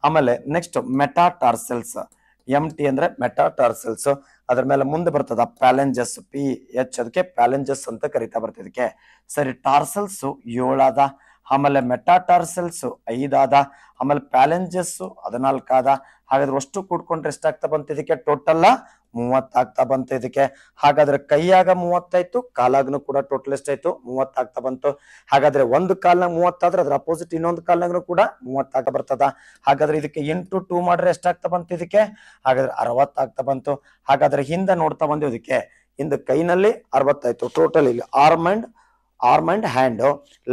ಆಮೇಲೆ next metatarsals M T ಅಂದ್ರೆ ಮೆಟಾ ಟಾರ್ಸೆಲ್ಸ್ ಅದ್ರ ಮೇಲೆ ಮುಂದೆ ಬರ್ತದ ಪ್ಯಾಲೆಂಜಸ್ ಪಿ ಎಚ್ ಅದಕ್ಕೆ ಪ್ಯಾಲೆಂಜಸ್ ಅಂತ ಕರಿತಾ ಬರ್ತಿದಕ್ಕೆ ಸರಿ ಟಾರ್ಸೆಲ್ಸ್ ಏಳಾದ ಆಮೇಲೆ ಮೆಟಾ ಟಾರ್ಸೆಲ್ಸ್ ಐದಾದ ಆಮೇಲೆ ಪ್ಯಾಲೆಂಜಸ್ ಹದಿನಾಲ್ಕಾದ ಹಾಗಾದ್ರೆ ಅಷ್ಟು ಕೂಡ್ಕೊಂಡ್ರೆ ಎಷ್ಟಾಗ್ತಾ ಇದಕ್ಕೆ ಟೋಟಲ್ ಆಗ್ತಾ ಬಂತು ಇದಕ್ಕೆ ಹಾಗಾದ್ರೆ ಕೈಯಾಗ ಮೂವತ್ತಾಯ್ತು ಕಾಲಾಗ್ನು ಕೂಡ ಟೋಟಲಿಸ್ಟ್ ಆಯ್ತು ಆಗ್ತಾ ಬಂತು ಹಾಗಾದ್ರೆ ಒಂದು ಕಾಲ್ನಾಗ ಮೂವತ್ತಾದ್ರೆ ಅದ್ರ ಅಪೋಸಿಟ್ ಇನ್ನೊಂದು ಕಾಲ್ನಾಗ್ನು ಕೂಡ ಮೂವತ್ತಾಗ್ತಾ ಬರ್ತದ ಹಾಗಾದ್ರೆ ಇದಕ್ಕೆ ಎಂಟು ಟೂ ಮಾಡ್ರೆ ಎಷ್ಟಾಗ್ತಾ ಬಂತು ಇದಕ್ಕೆ ಹಾಗಾದ್ರೆ ಆಗ್ತಾ ಬಂತು ಹಾಗಾದ್ರೆ ಹಿಂದೆ ನೋಡ್ತಾ ಬಂದು ಇದಕ್ಕೆ ಹಿಂದೆ ಕೈನಲ್ಲಿ ಅರವತ್ತಾಯ್ತು ಟೋಟಲ್ ಇಲ್ಲಿ arm and arm and hand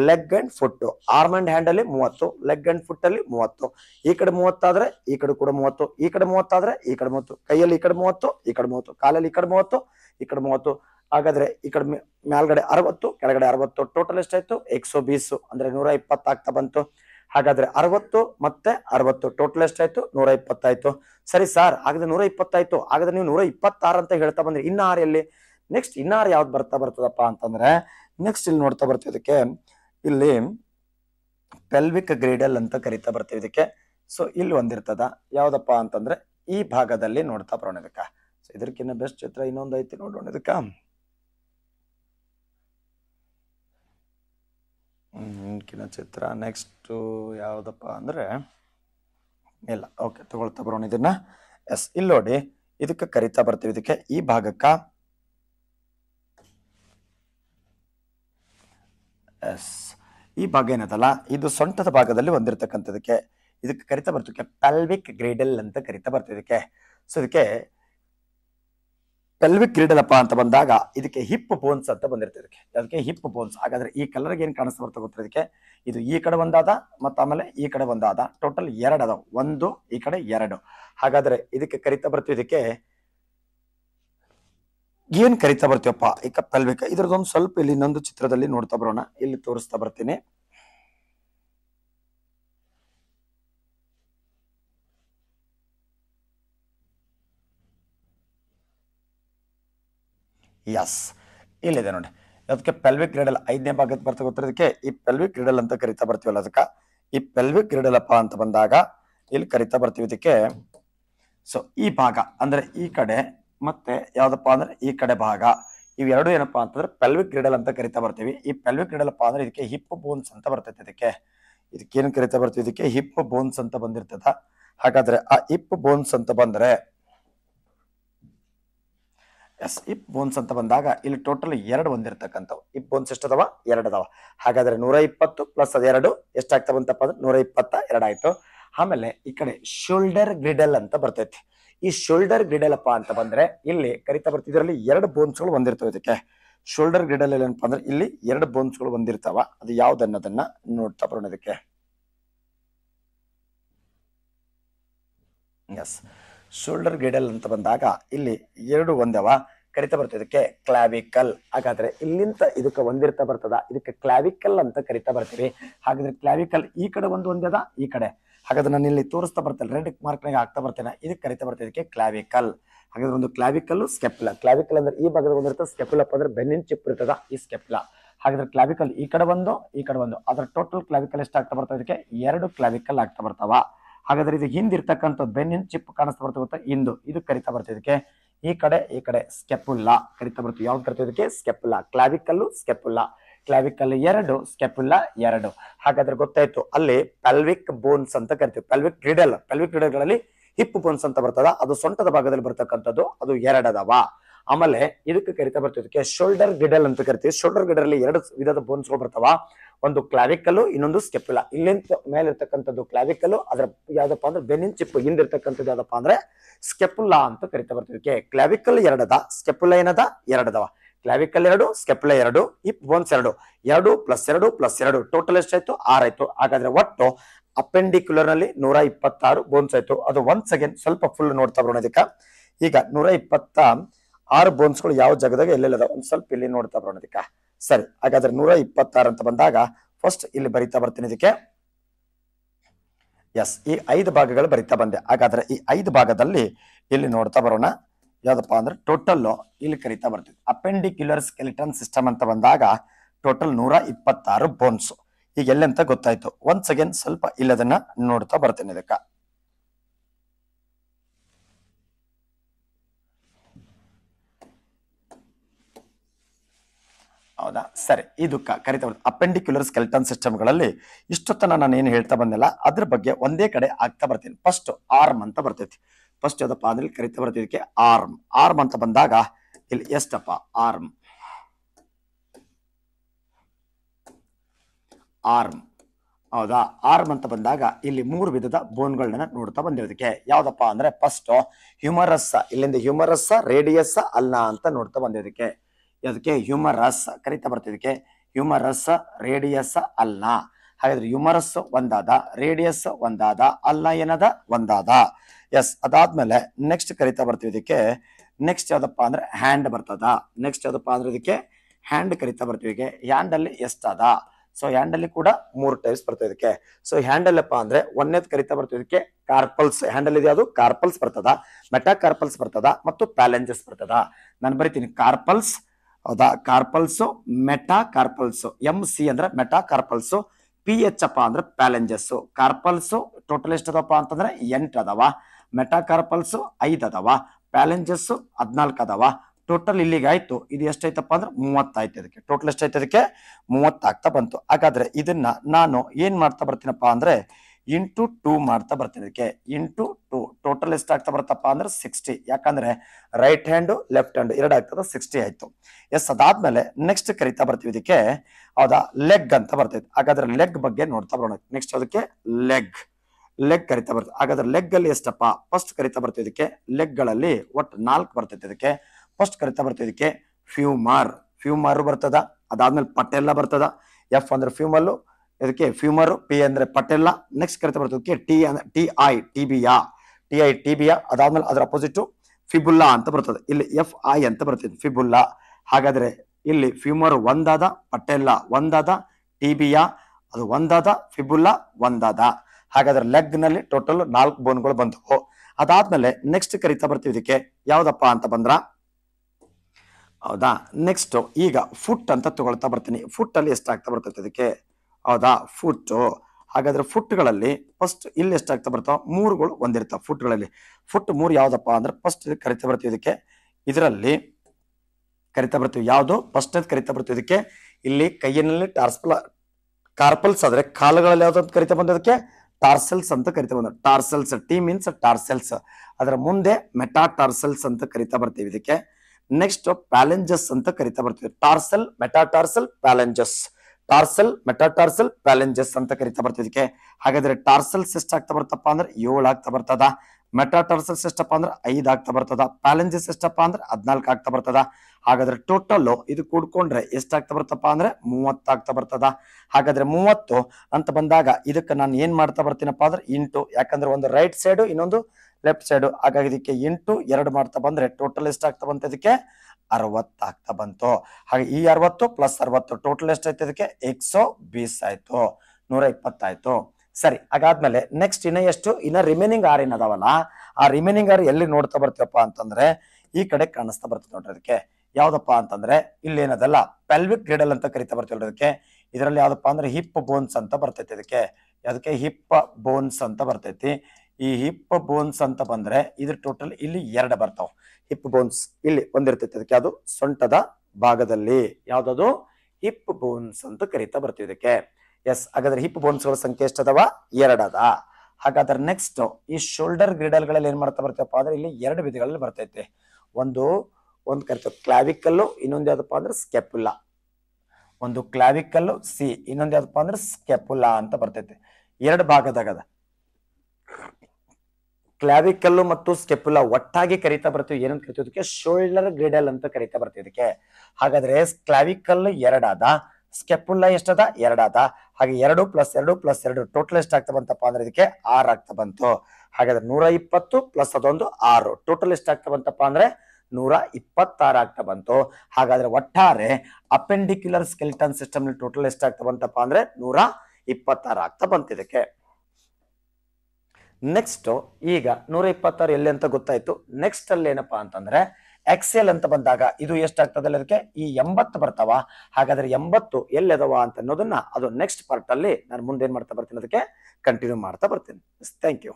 leg and foot arm and ಹ್ಯಾಂಡಲ್ಲಿ ಮೂವತ್ತು ಲೆಗ್ ಅಂಡ್ ಫುಟ್ಟಲ್ಲಿ ಮೂವತ್ತು ಈ ಕಡೆ ಮೂವತ್ತಾದ್ರೆ ಈ ಕಡೆ ಕೂಡ ಮೂವತ್ತು ಈ ಕಡೆ ಮೂವತ್ತಾದ್ರೆ ಈ ಕಡೆ ಮೂವತ್ತು ಕೈಯಲ್ಲಿ ಈ ಕಡೆ ಮೂವತ್ತು ಈ ಕಡೆ ಮೂವತ್ತು ಕಾಲಲ್ಲಿ ಈ ಕಡೆ ಮೂವತ್ತು ಈ ಕಡೆ ಮೂವತ್ತು ಹಾಗಾದ್ರೆ ಈ ಕಡೆ ಮೇಲ್ಗಡೆ ಅರವತ್ತು ಕೆಳಗಡೆ ಅರವತ್ತು ಟೋಟಲ್ ಎಷ್ಟಾಯ್ತು ಎಕ್ಸೋ ಬೀಸು ಅಂದ್ರೆ ನೂರ ಇಪ್ಪತ್ತಾಗ್ತಾ ಬಂತು ಹಾಗಾದ್ರೆ ಅರವತ್ತು ಮತ್ತೆ ಅರವತ್ತು ಟೋಟಲ್ ಎಷ್ಟಾಯ್ತು ನೂರ ಇಪ್ಪತ್ತಾಯ್ತು ಸರಿ ಸರ್ ಹಾಗಾದ್ರೆ ನೂರ ಇಪ್ಪತ್ತಾಯ್ತು ಹಾಗಾದ್ರೆ ನೀವು ನೂರ ಇಪ್ಪತ್ತಾರು ಅಂತ ಹೇಳ್ತಾ ಬಂದ್ರೆ ಇನ್ನಾರು ಎಲ್ಲಿ ನೆಕ್ಸ್ಟ್ ಇನ್ನಾರು ಯಾವ್ದು ಬರ್ತಾ ಬರ್ತದಪ್ಪ ಅಂತಂದ್ರೆ ನೆಕ್ಸ್ಟ್ ಇಲ್ಲಿ ನೋಡ್ತಾ ಬರ್ತೀವಿ ಇದಕ್ಕೆ ಇಲ್ಲಿ ಪೆಲ್ವಿಕ್ ಗ್ರೀಡಲ್ ಅಂತ ಕರಿತಾ ಬರ್ತೀವಿ ಇದಕ್ಕೆ ಸೊ ಇಲ್ಲಿ ಒಂದಿರ್ತದ ಯಾವ್ದಪ್ಪ ಅಂತಂದ್ರೆ ಈ ಭಾಗದಲ್ಲಿ ನೋಡ್ತಾ ಬರೋಣ ಇದಕ್ಕ ಸೊ ಇದಕ್ಕಿಂತ ಬೆಸ್ಟ್ ಚಿತ್ರ ಇನ್ನೊಂದು ಐತಿ ನೋಡೋಣ ಇದಕ್ಕ ಚಿತ್ರ ನೆಕ್ಸ್ಟ್ ಯಾವುದಪ್ಪ ಅಂದ್ರೆ ಇಲ್ಲ ಓಕೆ ತಗೊಳ್ತಾ ಬರೋಣ ಇದನ್ನ ಎಸ್ ಇಲ್ಲಿ ನೋಡಿ ಇದಕ್ಕೆ ಕರಿತಾ ಬರ್ತೀವಿ ಇದಕ್ಕೆ ಈ ಭಾಗಕ್ಕೆ ಎಸ್ ಈ ಭಾಗ ಏನದಲ್ಲ ಇದು ಸೊಂಟದ ಭಾಗದಲ್ಲಿ ಹೊಂದಿರತಕ್ಕಂಥದಕ್ಕೆ ಇದಕ್ಕೆ ಕರಿತಾ ಬರ್ತದಕ್ಕೆ ಪೆಲ್ವಿಕ್ ಗ್ರೀಡೆಲ್ ಅಂತ ಕರಿತಾ ಬರ್ತದಕ್ಕೆ ಸೊ ಇದಕ್ಕೆ ಪೆಲ್ವಿಕ್ ಅಪ್ಪ ಅಂತ ಬಂದಾಗ ಇದಕ್ಕೆ ಹಿಪ್ ಬೋನ್ಸ್ ಅಂತ ಬಂದಿರ್ತದಕ್ಕೆ ಅದಕ್ಕೆ ಹಿಪ್ ಬೋನ್ಸ್ ಹಾಗಾದ್ರೆ ಈ ಕಲರ್ಗೆ ಏನು ಕಾಣಿಸ್ತಾ ಬರ್ತಾ ಗೊತ್ತಿರೋದಕ್ಕೆ ಇದು ಈ ಕಡೆ ಒಂದಾದ ಮತ್ತು ಆಮೇಲೆ ಈ ಕಡೆ ಒಂದಾದ ಟೋಟಲ್ ಎರಡು ಅದಾವ ಒಂದು ಈ ಕಡೆ ಎರಡು ಹಾಗಾದ್ರೆ ಇದಕ್ಕೆ ಕರಿತಾ ಬರ್ತಿದ್ದಕ್ಕೆ ಏನ್ ಕರಿತಾ ಬರ್ತೀವಪ್ಪ ಈ ಕಪ್ಪಲ್ಬೇಕ ಇದ್ರದ್ದೊಂದು ಸ್ವಲ್ಪ ಇಲ್ಲಿ ಇನ್ನೊಂದು ಚಿತ್ರದಲ್ಲಿ ನೋಡ್ತಾ ಬರೋಣ ಇಲ್ಲಿ ತೋರಿಸ್ತಾ ಬರ್ತೀನಿ ಎಸ್ ಇಲ್ಲಿದೆ ನೋಡಿ ಅದಕ್ಕೆ ಪೆಲ್ವಿಕ್ ಕ್ರೀಡಲ್ ಐದನೇ ಭಾಗ ಬರ್ತಾ ಗೊತ್ತಿರೋದಕ್ಕೆ ಈ ಪೆಲ್ವಿಕ್ ಕ್ರೀಡಲ್ ಅಂತ ಕರಿತಾ ಬರ್ತೀವಲ್ಲ ಅದಕ್ಕೆ ಈ ಪೆಲ್ವಿಕ್ ಕ್ರೀಡಲಪ್ಪ ಅಂತ ಬಂದಾಗ ಇಲ್ಲಿ ಕರಿತಾ ಬರ್ತೀವಿ ಇದಕ್ಕೆ ಸೊ ಈ ಭಾಗ ಅಂದ್ರೆ ಈ ಕಡೆ ಮತ್ತೆ ಯಾವ್ದಪ್ಪ ಅಂದ್ರೆ ಈ ಕಡೆ ಭಾಗ ಇವೆರಡು ಏನಪ್ಪಾ ಅಂತಂದ್ರೆ ಪೆಲ್ವಿಕ್ ಗ್ರಿಡಲ್ ಅಂತ ಕರಿತಾ ಬರ್ತೀವಿ ಈ ಪೆಲ್ವಿಕ್ ಗ್ರಿಡಲಪ್ಪ ಅಂದ್ರೆ ಇದಕ್ಕೆ ಹಿಪ್ ಬೋನ್ಸ್ ಅಂತ ಬರ್ತೈತೆ ಇದಕ್ಕೆ ಇದಕ್ಕೇನು ಕರಿತಾ ಬರ್ತೀವಿ ಇದಕ್ಕೆ ಹಿಪ್ ಬೋನ್ಸ್ ಅಂತ ಬಂದಿರ್ತದ ಹಾಗಾದ್ರೆ ಆ ಹಿಪ್ ಬೋನ್ಸ್ ಅಂತ ಬಂದ್ರೆ ಎಸ್ ಹಿಪ್ ಬೋನ್ಸ್ ಅಂತ ಬಂದಾಗ ಇಲ್ಲಿ ಟೋಟಲ್ ಎರಡು ಬಂದಿರತಕ್ಕಂಥವು ಹಿಪ್ ಬೋನ್ಸ್ ಎಷ್ಟು ಅದಾವ ಎರಡು ಅದಾವ ಹಾಗಾದ್ರೆ ನೂರ ಇಪ್ಪತ್ತು ಪ್ಲಸ್ ಅದೆರಡು ಎಷ್ಟಾಗ್ತಾವಂತಪ್ಪ ಅಂದ್ರೆ ನೂರ ಇಪ್ಪತ್ತ ಎರಡಾಯ್ತು ಆಮೇಲೆ ಈ ಕಡೆ ಶೋಲ್ಡರ್ ಗ್ರಿಡಲ್ ಅಂತ ಬರ್ತೈತಿ ಈ ಶೋಲ್ಡರ್ ಗ್ರಿಡಲ್ ಅಂತ ಬಂದ್ರೆ ಇಲ್ಲಿ ಕರಿತಾ ಬರ್ತಿದ್ರಲ್ಲಿ ಎರಡು ಬೋನ್ಸ್ಗಳು ಬಂದಿರ್ತವೆ ಇದಕ್ಕೆ ಶೋಲ್ಡರ್ ಗ್ರಿಡಲ್ ಏನಪ್ಪ ಅಂದ್ರೆ ಇಲ್ಲಿ ಎರಡು ಬೋನ್ಸ್ಗಳು ಬಂದಿರ್ತಾವ ಅದು ಯಾವ್ದನ್ನೋದನ್ನ ನೋಡ್ತಾ ಬರೋಣ ಇದಕ್ಕೆ ಎಸ್ ಶೋಲ್ಡರ್ ಗ್ರಿಡಲ್ ಅಂತ ಬಂದಾಗ ಇಲ್ಲಿ ಎರಡು ಒಂದವ ಕರಿತಾ ಬರ್ತದೆ ಇದಕ್ಕೆ ಕ್ಲಾವಿಕಲ್ ಹಾಗಾದ್ರೆ ಇಲ್ಲಿಂದ ಇದಕ್ಕೆ ಒಂದಿರ್ತಾ ಬರ್ತದ ಇದಕ್ಕೆ ಕ್ಲಾವಿಕಲ್ ಅಂತ ಕರಿತಾ ಬರ್ತೀವಿ ಹಾಗಾದ್ರೆ ಕ್ಲಾವಿಕಲ್ ಈ ಕಡೆ ಒಂದು ಒಂದದ ಈ ಕಡೆ ಹಾಗಾದ್ರೆ ನಾನು ಇಲ್ಲಿ ತೋರಿಸ್ತಾ ಬರ್ತೇನೆ ರೆಡ್ ಮಾರ್ಕ್ನಾಗ ಆಗ್ತಾ ಬರ್ತೇನೆ ಇದಕ್ಕೆ ಕರಿತಾ ಬರ್ತದೆ ಇದಕ್ಕೆ ಕ್ಲಾವಿಕಲ್ ಹಾಗಾದ್ರೆ ಒಂದು ಕ್ಲಾವಿಕಲ್ ಸ್ಕೆಪ್ಲ ಕ್ಲಾವಿಕಲ್ ಅಂದ್ರೆ ಈ ಭಾಗದ ಒಂದಿರ್ತದೆ ಸ್ಕೆಪ್ಲಪ್ ಅಂದ್ರೆ ಬೆನ್ನಿನ ಚಿಪ್ ಇರ್ತದ ಈ ಸ್ಕೆಪ್ಲ ಹಾಗಾದ್ರೆ ಕ್ಲಾವಿಕಲ್ ಈ ಕಡೆ ಒಂದು ಈ ಕಡೆ ಒಂದು ಅದ್ರ ಟೋಟಲ್ ಕ್ಲಾವಿಕಲ್ ಎಷ್ಟು ಆಗ್ತಾ ಬರ್ತದೆ ಇದಕ್ಕೆ ಎರಡು ಕ್ಲಾವಿಕಲ್ ಆಗ್ತಾ ಬರ್ತಾವ ಹಾಗಾದ್ರೆ ಇದು ಹಿಂದಿರ್ತಕ್ಕಂಥ ಬೆನ್ನಿನ ಚಿಪ್ ಕಾಣಿಸ್ತಾ ಬರ್ತದೆ ಇಂದು ಇದು ಕರಿತಾ ಬರ್ತದೆ ಇದಕ್ಕೆ ಈ ಕಡೆ ಈ ಕಡೆ ಸ್ಕೆಪುಲ್ಲಾ ಕರಿತ ಬರ್ತೀವಿ ಯಾವ್ದು ಕರಿತೀವಿ ಇದಕ್ಕೆ ಸ್ಕೆಪುಲ್ಲಾ ಕ್ಲಾವಿಕಲ್ಲು ಸ್ಕೆಪುಲ್ಲಾ ಕ್ಲಾವಿಕಲ್ ಎರಡು ಸ್ಕೆಪುಲ್ಲಾ ಎರಡು ಹಾಗಾದ್ರೆ ಗೊತ್ತಾಯ್ತು ಅಲ್ಲಿ ಪೆಲ್ವಿಕ್ ಬೋನ್ಸ್ ಅಂತ ಕರಿತೀವಿ ಪೆಲ್ವಿಕ್ ಗ್ರಿಡಲ್ ಪೆಲ್ವಿಕ್ ಕ್ರೀಡೆಗಳಲ್ಲಿ ಹಿಪ್ ಬೋನ್ಸ್ ಅಂತ ಬರ್ತದ ಅದು ಸೊಂಟದ ಭಾಗದಲ್ಲಿ ಬರ್ತಕ್ಕಂಥದ್ದು ಅದು ಎರಡದವ ಆಮೇಲೆ ಇದಕ್ಕೆ ಕರಿತಾ ಬರ್ತೀವಿ ಶೋಲ್ಡರ್ ಗಿಡಲ್ ಅಂತ ಕರಿತೀವಿ ಶೋಲ್ಡರ್ ಗಿಡಲ್ಲಿ ಎರಡು ವಿಧದ ಬೋನ್ಸ್ಗಳು ಬರ್ತಾವ ಒಂದು ಕ್ಲಾವಿಕಲ್ ಇನ್ನೊಂದು ಇಲ್ಲಿ ಮೇಲೆ ಮೇಲಿರ್ತಕ್ಕಂಥದ್ದು ಕ್ಲಾವಿಕಲ್ ಅದ್ರ ಯಾವ್ದಪ್ಪ ಅಂದ್ರೆ ಬೆನ್ನಿನ ಚಿಪ್ಪು ಹಿಂದಿರ್ತಕ್ಕಂಥದ್ದು ಯಾವ್ದಪ್ಪ ಅಂದ್ರೆ ಸ್ಕೆಪುಲಾ ಅಂತ ಕರಿತಾ ಬರ್ತೀವಿ ಕ್ಲಾವಿಕಲ್ ಎರಡದ ಸ್ಕೆಪುಲ ಏನದ ಎರಡದವ ಕ್ಲಾವಿಕಲ್ ಎರಡು ಸ್ಕೆಪುಲಾ ಎರಡು ಇಪ್ ಬೋನ್ಸ್ ಎರಡು ಎರಡು ಪ್ಲಸ್ ಎರಡು ಪ್ಲಸ್ ಎರಡು ಟೋಟಲ್ ಎಷ್ಟಾಯ್ತು ಆರಾಯ್ತು ಹಾಗಾದ್ರೆ ಒಟ್ಟು ಅಪೆಂಡಿಕ್ಯುಲರ್ ನಲ್ಲಿ ನೂರ ಇಪ್ಪತ್ತಾರು ಬೋನ್ಸ್ ಆಯ್ತು ಅದು ಒನ್ಸ್ ಅಗೇನ್ ಸ್ವಲ್ಪ ಫುಲ್ ನೋಡ್ತಾ ಬರೋಣ ಅದಕ್ಕೆ ಈಗ ನೂರ ಇಪ್ಪತ್ತ ಆರು ಬೋನ್ಸ್ಗಳು ಯಾವ ಜಾಗದಾಗ ಎಲ್ಲೆಲ್ಲದ ಒಂದ್ ಸ್ವಲ್ಪ ಇಲ್ಲಿ ನೋಡ್ತಾ ಬರೋಣ ಅದಕ್ಕೆ ಸರಿ ಹಾಗಾದ್ರೆ ನೂರ ಇಪ್ಪತ್ತಾರು ಅಂತ ಬಂದಾಗ ಫಸ್ಟ್ ಇಲ್ಲಿ ಬರಿತಾ ಬರ್ತೀನಿ ಇದಕ್ಕೆ ಎಸ್ ಈ ಐದು ಭಾಗಗಳು ಬರಿತಾ ಬಂದೆ ಹಾಗಾದ್ರೆ ಈ ಐದು ಭಾಗದಲ್ಲಿ ಇಲ್ಲಿ ನೋಡ್ತಾ ಬರೋಣ ಯಾವ್ದಪ್ಪ ಅಂದ್ರೆ ಟೋಟಲ್ ಇಲ್ಲಿ ಕರಿತಾ ಬರ್ತೀವಿ ಅಪೆಂಡಿಕ್ಯುಲರ್ ಸ್ಕೆಲಿಟನ್ ಸಿಸ್ಟಮ್ ಅಂತ ಬಂದಾಗ ಟೋಟಲ್ ನೂರ ಇಪ್ಪತ್ತಾರು ಬೋನ್ಸ್ ಈಗ ಅಂತ ಗೊತ್ತಾಯ್ತು ಒನ್ಸ್ ಅಗೇನ್ ಸ್ವಲ್ಪ ಇಲ್ಲದನ್ನ ನೋಡ್ತಾ ಬರ್ತೇನೆ ಇದಕ್ಕ ಹೌದಾ ಸರಿ ಇದು ಕರಿತಾ ಅಪೆಂಡಿಕ್ಯುಲರ್ ಸ್ಕೆಲ್ಟನ್ ಸಿಸ್ಟಮ್ಗಳಲ್ಲಿ ಇಷ್ಟೊತ್ತನ ನಾನು ಏನು ಹೇಳ್ತಾ ಬಂದಿಲ್ಲ ಅದ್ರ ಬಗ್ಗೆ ಒಂದೇ ಕಡೆ ಆಗ್ತಾ ಬರ್ತೀನಿ ಫಸ್ಟ್ ಆರ್ಮ್ ಅಂತ ಬರ್ತೈತಿ ಫಸ್ಟ್ ಯಾವ್ದಪ್ಪ ಅಂದ್ರೆ ಕರಿತಾ ಬರ್ತೀವಿ ಆರ್ಮ್ ಆರ್ಮ್ ಅಂತ ಬಂದಾಗ ಇಲ್ಲಿ ಎಷ್ಟಪ್ಪ ಆರ್ಮ್ ಆರ್ಮ್ ಹೌದಾ ಆರ್ಮ್ ಅಂತ ಬಂದಾಗ ಇಲ್ಲಿ ಮೂರು ವಿಧದ ಬೋನ್ಗಳನ್ನ ನೋಡ್ತಾ ಬಂದಿರೋದಕ್ಕೆ ಯಾವ್ದಪ್ಪ ಅಂದ್ರೆ ಫಸ್ಟ್ ಹ್ಯೂಮರಸ್ ಇಲ್ಲಿಂದ ಹ್ಯೂಮರಸ್ಸ ರೇಡಿಯಸ್ಸ ಅಲ್ಲ ಅಂತ ನೋಡ್ತಾ ಬಂದಿರೋದಕ್ಕೆ ಅದಕ್ಕೆ ಹ್ಯೂಮರಸ್ ಕರಿತಾ ಬರ್ತದೆ ಇದಕ್ಕೆ ಹ್ಯೂಮರಸ್ ರೇಡಿಯಸ್ ಅಲ್ಲ ಹಾಗಾದ್ರೆ ಹ್ಯೂಮರಸ್ ಒಂದಾದ ರೇಡಿಯಸ್ ಒಂದಾದ ಅಲ್ಲ ಏನದ ಒಂದಾದ ಎಸ್ ಅದಾದ್ಮೇಲೆ ನೆಕ್ಸ್ಟ್ ಕರಿತಾ ಬರ್ತೀವಿ ಇದಕ್ಕೆ ನೆಕ್ಸ್ಟ್ ಯಾವ್ದಪ್ಪ ಅಂದ್ರೆ ಹ್ಯಾಂಡ್ ಬರ್ತದ ನೆಕ್ಸ್ಟ್ ಯಾವ್ದಪ್ಪ ಅಂದ್ರೆ ಇದಕ್ಕೆ ಹ್ಯಾಂಡ್ ಕರಿತಾ ಬರ್ತೀವಿ ಇದಕ್ಕೆ ಹ್ಯಾಂಡಲ್ಲಿ ಎಷ್ಟಾದ ಸೊ ಹ್ಯಾಂಡಲ್ಲಿ ಕೂಡ ಮೂರು ಟೈಪ್ಸ್ ಬರ್ತದೆ ಇದಕ್ಕೆ ಸೊ ಹ್ಯಾಂಡಲ್ಲಪ್ಪ ಅಂದ್ರೆ ಒಂದನೇದು ಕರಿತಾ ಬರ್ತೀವಿ ಇದಕ್ಕೆ ಕಾರ್ಪಲ್ಸ್ ಹ್ಯಾಂಡಲ್ ಇದೆ ಅದು ಕಾರ್ಪಲ್ಸ್ ಬರ್ತದ ಮೆಟಾ ಕಾರ್ಪಲ್ಸ್ ಬರ್ತದ ಮತ್ತು ಪ್ಯಾಲೆಂಜಸ್ ಬರ್ತದ ನಾನು ಬರಿತೀನಿ ಕಾರ್ಪಲ್ಸ್ ಹೌದಾ carpals metacarpals M C ಅಂದ್ರೆ ಮೆಟಾ ಕಾರ್ಪಲ್ಸು ಪಿ ಎಚ್ ಅಪ್ಪ ಅಂದ್ರೆ ಪ್ಯಾಲೆಂಜಸ್ ಕಾರ್ಪಲ್ಸು ಟೋಟಲ್ ಎಷ್ಟು ಅದಪ್ಪ ಅಂತಂದ್ರೆ ಎಂಟು ಅದಾವ ಮೆಟಾ ಕಾರ್ಪಲ್ಸು ಐದು ಅದಾವ ಪ್ಯಾಲೆಂಜಸ್ಸು ಹದಿನಾಲ್ಕು ಅದಾವ ಟೋಟಲ್ ಇಲ್ಲಿಗೆ ಆಯ್ತು ಇದು ಎಷ್ಟೈತಪ್ಪ ಅಂದ್ರೆ ಮೂವತ್ತಾಯ್ತು ಇದಕ್ಕೆ ಟೋಟಲ್ ಎಷ್ಟೈತೆ ಇದಕ್ಕೆ ಮೂವತ್ತಾಗ್ತಾ ಬಂತು ಹಾಗಾದ್ರೆ ಇದನ್ನ ನಾನು ಏನ್ ಮಾಡ್ತಾ ಬರ್ತೀನಪ್ಪ ಅಂದ್ರೆ ಇಂಟು ಟೂ ಮಾಡ್ತಾ ಬರ್ತೀನಿ ಇದಕ್ಕೆ ಇಂಟು ಟೂ ಟೋಟಲ್ ಎಷ್ಟು ಆಗ್ತಾ ಅಂದ್ರೆ ಸಿಕ್ಸ್ಟಿ ಯಾಕಂದ್ರೆ ರೈಟ್ ಹ್ಯಾಂಡ್ ಲೆಫ್ಟ್ ಹ್ಯಾಂಡ್ ಎರಡು ಆಗ್ತದೆ ಸಿಕ್ಸ್ಟಿ ಆಯ್ತು ಎಸ್ ಅದಾದ್ಮೇಲೆ ನೆಕ್ಸ್ಟ್ ಕರಿತಾ ಬರ್ತೀವಿ ಇದಕ್ಕೆ ಹೌದಾ ಲೆಗ್ ಅಂತ ಬರ್ತೈತೆ ಹಾಗಾದ್ರೆ ಲೆಗ್ ಬಗ್ಗೆ ನೋಡ್ತಾ ಬರೋಣ ನೆಕ್ಸ್ಟ್ ಅದಕ್ಕೆ ಲೆಗ್ ಲೆಗ್ ಕರಿತಾ ಬರ್ತದೆ ಹಾಗಾದ್ರೆ ಲೆಗ್ ಅಲ್ಲಿ ಎಷ್ಟಪ್ಪ ಫಸ್ಟ್ ಕರಿತಾ ಬರ್ತೀವಿ ಇದಕ್ಕೆ ಲೆಗ್ಗಳಲ್ಲಿ ಒಟ್ಟು ನಾಲ್ಕು ಬರ್ತೈತೆ ಇದಕ್ಕೆ ಫಸ್ಟ್ ಕರಿತಾ ಬರ್ತೀವಿ ಇದಕ್ಕೆ ಫ್ಯೂಮಾರ್ ಫ್ಯೂಮಾರು ಬರ್ತದ ಅದಾದ್ಮೇಲೆ ಪಟೆಲ್ಲ ಬರ್ತದ ಎಫ್ ಅಂದ್ರೆ ಫ್ಯೂಮಲ್ಲು ಇದಕ್ಕೆ ಫ್ಯೂಮರ್ ಪಿ ಅಂದ್ರೆ ಪಟೆಲ್ಲ ನೆಕ್ಸ್ಟ್ ಕರಿತಾ ಬರ್ತದೆ ಟಿ ಅಂದ್ರೆ T I T B T I T B ಆ ಅದಾದ್ಮೇಲೆ ಅದರ ಅಪೋಸಿಟ್ ಫಿಬುಲ್ಲಾ ಅಂತ ಬರ್ತದೆ ಇಲ್ಲಿ ಎಫ್ ಐ ಅಂತ ಬರ್ತದೆ ಫಿಬುಲ್ಲಾ ಹಾಗಾದ್ರೆ ಇಲ್ಲಿ ಫ್ಯೂಮರ್ ಒಂದಾದ ಪಟೆಲ್ಲ ಒಂದಾದ ಟಿಬಿಯಾ ಅದು ಒಂದಾದ ಫಿಬುಲ್ಲಾ ಒಂದಾದ ಹಾಗಾದ್ರೆ ಲೆಗ್ ನಲ್ಲಿ ಟೋಟಲ್ ನಾಲ್ಕು ಬೋನ್ಗಳು ಬಂದವು ಅದಾದ್ಮೇಲೆ ನೆಕ್ಸ್ಟ್ ಕರಿತಾ ಬರ್ತೀವಿ ಇದಕ್ಕೆ ಯಾವ್ದಪ್ಪ ಅಂತ ಬಂದ್ರ ಹೌದಾ ನೆಕ್ಸ್ಟ್ ಈಗ ಫುಟ್ ಅಂತ ತಗೊಳ್ತಾ ಬರ್ತೀನಿ ಫುಟ್ ಅಲ್ಲಿ ಎಷ್ಟಾಗ್ತಾ ಬರ್ತದೆ ಇದಕ್ಕೆ ಹೌದಾ ಫುಟ್ ಹಾಗಾದ್ರೆ ಫುಟ್ಗಳಲ್ಲಿ ಫಸ್ಟ್ ಇಲ್ಲಿ ಎಷ್ಟಾಗ್ತಾ ಬರ್ತಾವ ಮೂರುಗಳು ಒಂದಿರ್ತಾವ ಫುಟ್ಗಳಲ್ಲಿ ಫುಟ್ ಮೂರು ಯಾವ್ದಪ್ಪ ಅಂದ್ರೆ ಫಸ್ಟ್ ಕರಿತಾ ಬರ್ತೀವಿ ಇದಕ್ಕೆ ಇದರಲ್ಲಿ ಕರಿತಾ ಬರ್ತೀವಿ ಯಾವುದು ಫಸ್ಟ್ ಕರಿತಾ ಬರ್ತೀವಿ ಇದಕ್ಕೆ ಇಲ್ಲಿ ಕೈಯಲ್ಲಿ ಟಾರ್ಸ್ಪಲ್ ಕಾರ್ಪಲ್ಸ್ ಆದ್ರೆ ಕಾಲುಗಳಲ್ಲಿ ಯಾವ್ದು ಕರಿತಾ ಬಂದದಕ್ಕೆ ಟಾರ್ಸೆಲ್ಸ್ ಅಂತ ಕರಿತಾ ಬಂದ ಟಾರ್ಸೆಲ್ಸ್ ಟಿ ಮೀನ್ಸ್ ಟಾರ್ಸೆಲ್ಸ್ ಅದರ ಮುಂದೆ ಮೆಟಾ ಟಾರ್ಸೆಲ್ಸ್ ಅಂತ ಕರಿತಾ ಬರ್ತೀವಿ ಇದಕ್ಕೆ ನೆಕ್ಸ್ಟ್ ಪ್ಯಾಲೆಂಜಸ್ ಅಂತ ಕರಿತಾ ಬರ್ತೀವಿ ಟಾರ್ಸೆಲ್ ಮೆಟಾ ಟಾರ್ಸೆಲ್ ಪ್ಯಾಲೆಂಜಸ್ ಟಾರ್ಸಲ್ ಮೆಟಾಟಾರ್ಸಲ್ ಪ್ಯಾಲೆಂಜಸ್ ಅಂತ ಕರಿತಾ ಬರ್ತದಕ್ಕೆ ಹಾಗಾದ್ರೆ ಟಾರ್ಸಲ್ ಸಿಸ್ಟ್ ಆಗ್ತಾ ಬರ್ತಪ್ಪ ಅಂದ್ರೆ ಏಳು ಆಗ್ತಾ ಬರ್ತದ ಮೆಟಾಟಾರ್ಸಲ್ ಸಿಸ್ಟಪ್ಪ ಅಂದ್ರೆ ಐದು ಆಗ್ತಾ ಬರ್ತದ ಪ್ಯಾಲೆಂಜಸ್ ಇಷ್ಟಪ್ಪ ಅಂದ್ರೆ ಹದ್ನಾಲ್ಕು ಆಗ್ತಾ ಬರ್ತದ ಹಾಗಾದ್ರೆ ಟೋಟಲ್ ಇದು ಕೂಡ್ಕೊಂಡ್ರೆ ಎಷ್ಟಾಗ್ತಾ ಬರ್ತಪ್ಪ ಅಂದ್ರೆ ಮೂವತ್ತು ಆಗ್ತಾ ಬರ್ತದ ಹಾಗಾದ್ರೆ ಮೂವತ್ತು ಅಂತ ಬಂದಾಗ ಇದಕ್ಕೆ ನಾನು ಏನ್ ಮಾಡ್ತಾ ಬರ್ತೀನಪ್ಪ ಅಂದ್ರೆ ಇಂಟು ಯಾಕಂದ್ರೆ ಒಂದು ರೈಟ್ ಸೈಡ್ ಇನ್ನೊಂದು ಲೆಫ್ಟ್ ಸೈಡ್ ಹಾಗಾಗಿ ಇದಕ್ಕೆ ಎಂಟು ಎರಡು ಮಾಡ್ತಾ ಬಂದ್ರೆ ಟೋಟಲ್ ಎಷ್ಟಾಗ್ತಾ ಇದಕ್ಕೆ ಆಗ್ತಾ ಬಂತು ಹಾಗೆ ಈ ಅರವತ್ತು ಪ್ಲಸ್ ಅರವತ್ತು ಟೋಟಲ್ ಎಷ್ಟಾಯ್ತು ಅದಕ್ಕೆ ಎಕ್ಸೋ ಬೀಸ್ ಆಯ್ತು ನೂರ ಇಪ್ಪತ್ತಾಯ್ತು ಸರಿ ಹಾಗಾದ್ಮೇಲೆ ನೆಕ್ಸ್ಟ್ ಇನ್ನ ಎಷ್ಟು ಇನ್ನ ರಿಮೈನಿಂಗ್ ಆರ್ ಏನದಾವಲ್ಲ ಆ ರಿಮೈನಿಂಗ್ ಆರ್ ಎಲ್ಲಿ ನೋಡ್ತಾ ಬರ್ತೀವಪ್ಪ ಅಂತಂದ್ರೆ ಈ ಕಡೆ ಕಾಣಿಸ್ತಾ ಬರ್ತದೆ ನೋಡ್ರಿ ಅದಕ್ಕೆ ಯಾವ್ದಪ್ಪ ಅಂತಂದ್ರೆ ಇಲ್ಲಿ ಏನದಲ್ಲ ಪೆಲ್ವಿಕ್ ಗ್ರಿಡಲ್ ಅಂತ ಕರಿತಾ ಬರ್ತೀವಿ ಅದಕ್ಕೆ ಇದರಲ್ಲಿ ಯಾವ್ದಪ್ಪ ಅಂದ್ರೆ ಹಿಪ್ ಬೋನ್ಸ್ ಅಂತ ಬರ್ತೈತಿ ಅದಕ್ಕೆ ಅದಕ್ಕೆ ಹಿಪ್ ಬೋನ್ಸ್ ಅಂತ ಬರ್ತೈತಿ ಈ ಹಿಪ್ ಬೋನ್ಸ್ ಅಂತ ಬಂದ್ರೆ ಇದ್ರ ಟೋಟಲ್ ಇಲ್ಲಿ ಎರಡು ಬರ್ತಾವ ಹಿಪ್ ಬೋನ್ಸ್ ಇಲ್ಲಿ ಒಂದಿರ್ತೈತೆ ಅದಕ್ಕೆ ಅದು ಸೊಂಟದ ಭಾಗದಲ್ಲಿ ಯಾವ್ದದು ಹಿಪ್ ಬೋನ್ಸ್ ಅಂತ ಕರಿತಾ ಬರ್ತೀವಿ ಇದಕ್ಕೆ ಎಸ್ ಹಾಗಾದ್ರೆ ಹಿಪ್ ಬೋನ್ಸ್ಗಳ ಸಂಖ್ಯೆ ಎಷ್ಟದವ ಎರಡದ ಹಾಗಾದ್ರೆ ನೆಕ್ಸ್ಟ್ ಈ ಶೋಲ್ಡರ್ ಗ್ರಿಡಲ್ಗಳಲ್ಲಿ ಏನ್ ಮಾಡ್ತಾ ಬರ್ತೇವಪ್ಪ ಅಂದ್ರೆ ಇಲ್ಲಿ ಎರಡು ವಿಧಗಳಲ್ಲಿ ಬರ್ತೈತೆ ಒಂದು ಒಂದು ಕರಿತೇವೆ ಕ್ಲಾವಿಕಲ್ಲು ಇನ್ನೊಂದು ಯಾವ್ದಪ್ಪ ಅಂದ್ರೆ ಸ್ಕೆಪುಲಾ ಒಂದು ಕ್ಲಾವಿಕಲ್ ಸಿ ಇನ್ನೊಂದು ಯಾವ್ದಪ್ಪ ಅಂದ್ರೆ ಸ್ಕೆಪುಲಾ ಅಂತ ಬರ್ತೈತೆ ಎರಡು ಭಾಗದಾಗದ ಕ್ಲಾವಿಕಲ್ಲು ಮತ್ತು ಸ್ಟೆಪುಲಾ ಒಟ್ಟಾಗಿ ಕರಿತಾ ಬರ್ತೀವಿ ಏನಂತ ಕರಿತೀವಿ ಶೋಲ್ಡರ್ ಗ್ರಿಡಲ್ ಅಂತ ಕರಿತಾ ಬರ್ತೀವಿ ಇದಕ್ಕೆ ಹಾಗಾದ್ರೆ ಕ್ಲಾವಿಕಲ್ ಎರಡಾದ ಸ್ಕೆಪುಲ್ಲ ಎಷ್ಟದ ಎರಡಾದ ಹಾಗೆ ಎರಡು ಪ್ಲಸ್ ಎರಡು ಪ್ಲಸ್ ಎರಡು ಟೋಟಲ್ ಎಷ್ಟಾಗ್ತಾ ಬಂತಪ್ಪ ಅಂದ್ರೆ ಇದಕ್ಕೆ ಆರ್ ಆಗ್ತಾ ಬಂತು ಹಾಗಾದ್ರೆ ನೂರ ಇಪ್ಪತ್ತು ಪ್ಲಸ್ ಅದೊಂದು ಆರು ಟೋಟಲ್ ಆಗ್ತಾ ಬಂತಪ್ಪ ಅಂದ್ರೆ ನೂರ ಇಪ್ಪತ್ತಾರು ಆಗ್ತಾ ಬಂತು ಹಾಗಾದ್ರೆ ಒಟ್ಟಾರೆ ಅಪೆಂಡಿಕ್ಯುಲರ್ ಸ್ಕೆಲ್ಟನ್ ಸಿಸ್ಟಮ್ ಟೋಟಲ್ ಎಷ್ಟಾಗ್ತಾ ಬಂತಪ್ಪ ಅಂದ್ರೆ ನೂರ ಇಪ್ಪತ್ತಾರು ಆಗ್ತಾ ಬಂತಿದಕ್ಕೆ ನೆಕ್ಸ್ಟ್ ಈಗ ನೂರ ಇಪ್ಪತ್ತಾರು ಎಲ್ಲಿ ಅಂತ ಗೊತ್ತಾಯ್ತು ನೆಕ್ಸ್ಟ್ ಅಲ್ಲಿ ಏನಪ್ಪಾ ಅಂತಂದ್ರೆ ಎಕ್ಸೆಲ್ ಅಂತ ಬಂದಾಗ ಇದು ಎಷ್ಟಾಗ್ತದೆ ಅದಕ್ಕೆ ಈ ಎಂಬತ್ತು ಬರ್ತಾವ ಹಾಗಾದ್ರೆ ಎಂಬತ್ತು ಎಲ್ಲದವ ಅಂತ ಅನ್ನೋದನ್ನ ಅದು ನೆಕ್ಸ್ಟ್ ಪಾರ್ಟ್ ಅಲ್ಲಿ ನಾನು ಮುಂದೆ ಏನ್ ಮಾಡ್ತಾ ಬರ್ತೀನಿ ಅದಕ್ಕೆ ಕಂಟಿನ್ಯೂ ಮಾಡ್ತಾ ಬರ್ತೀನಿ ಥ್ಯಾಂಕ್ ಯು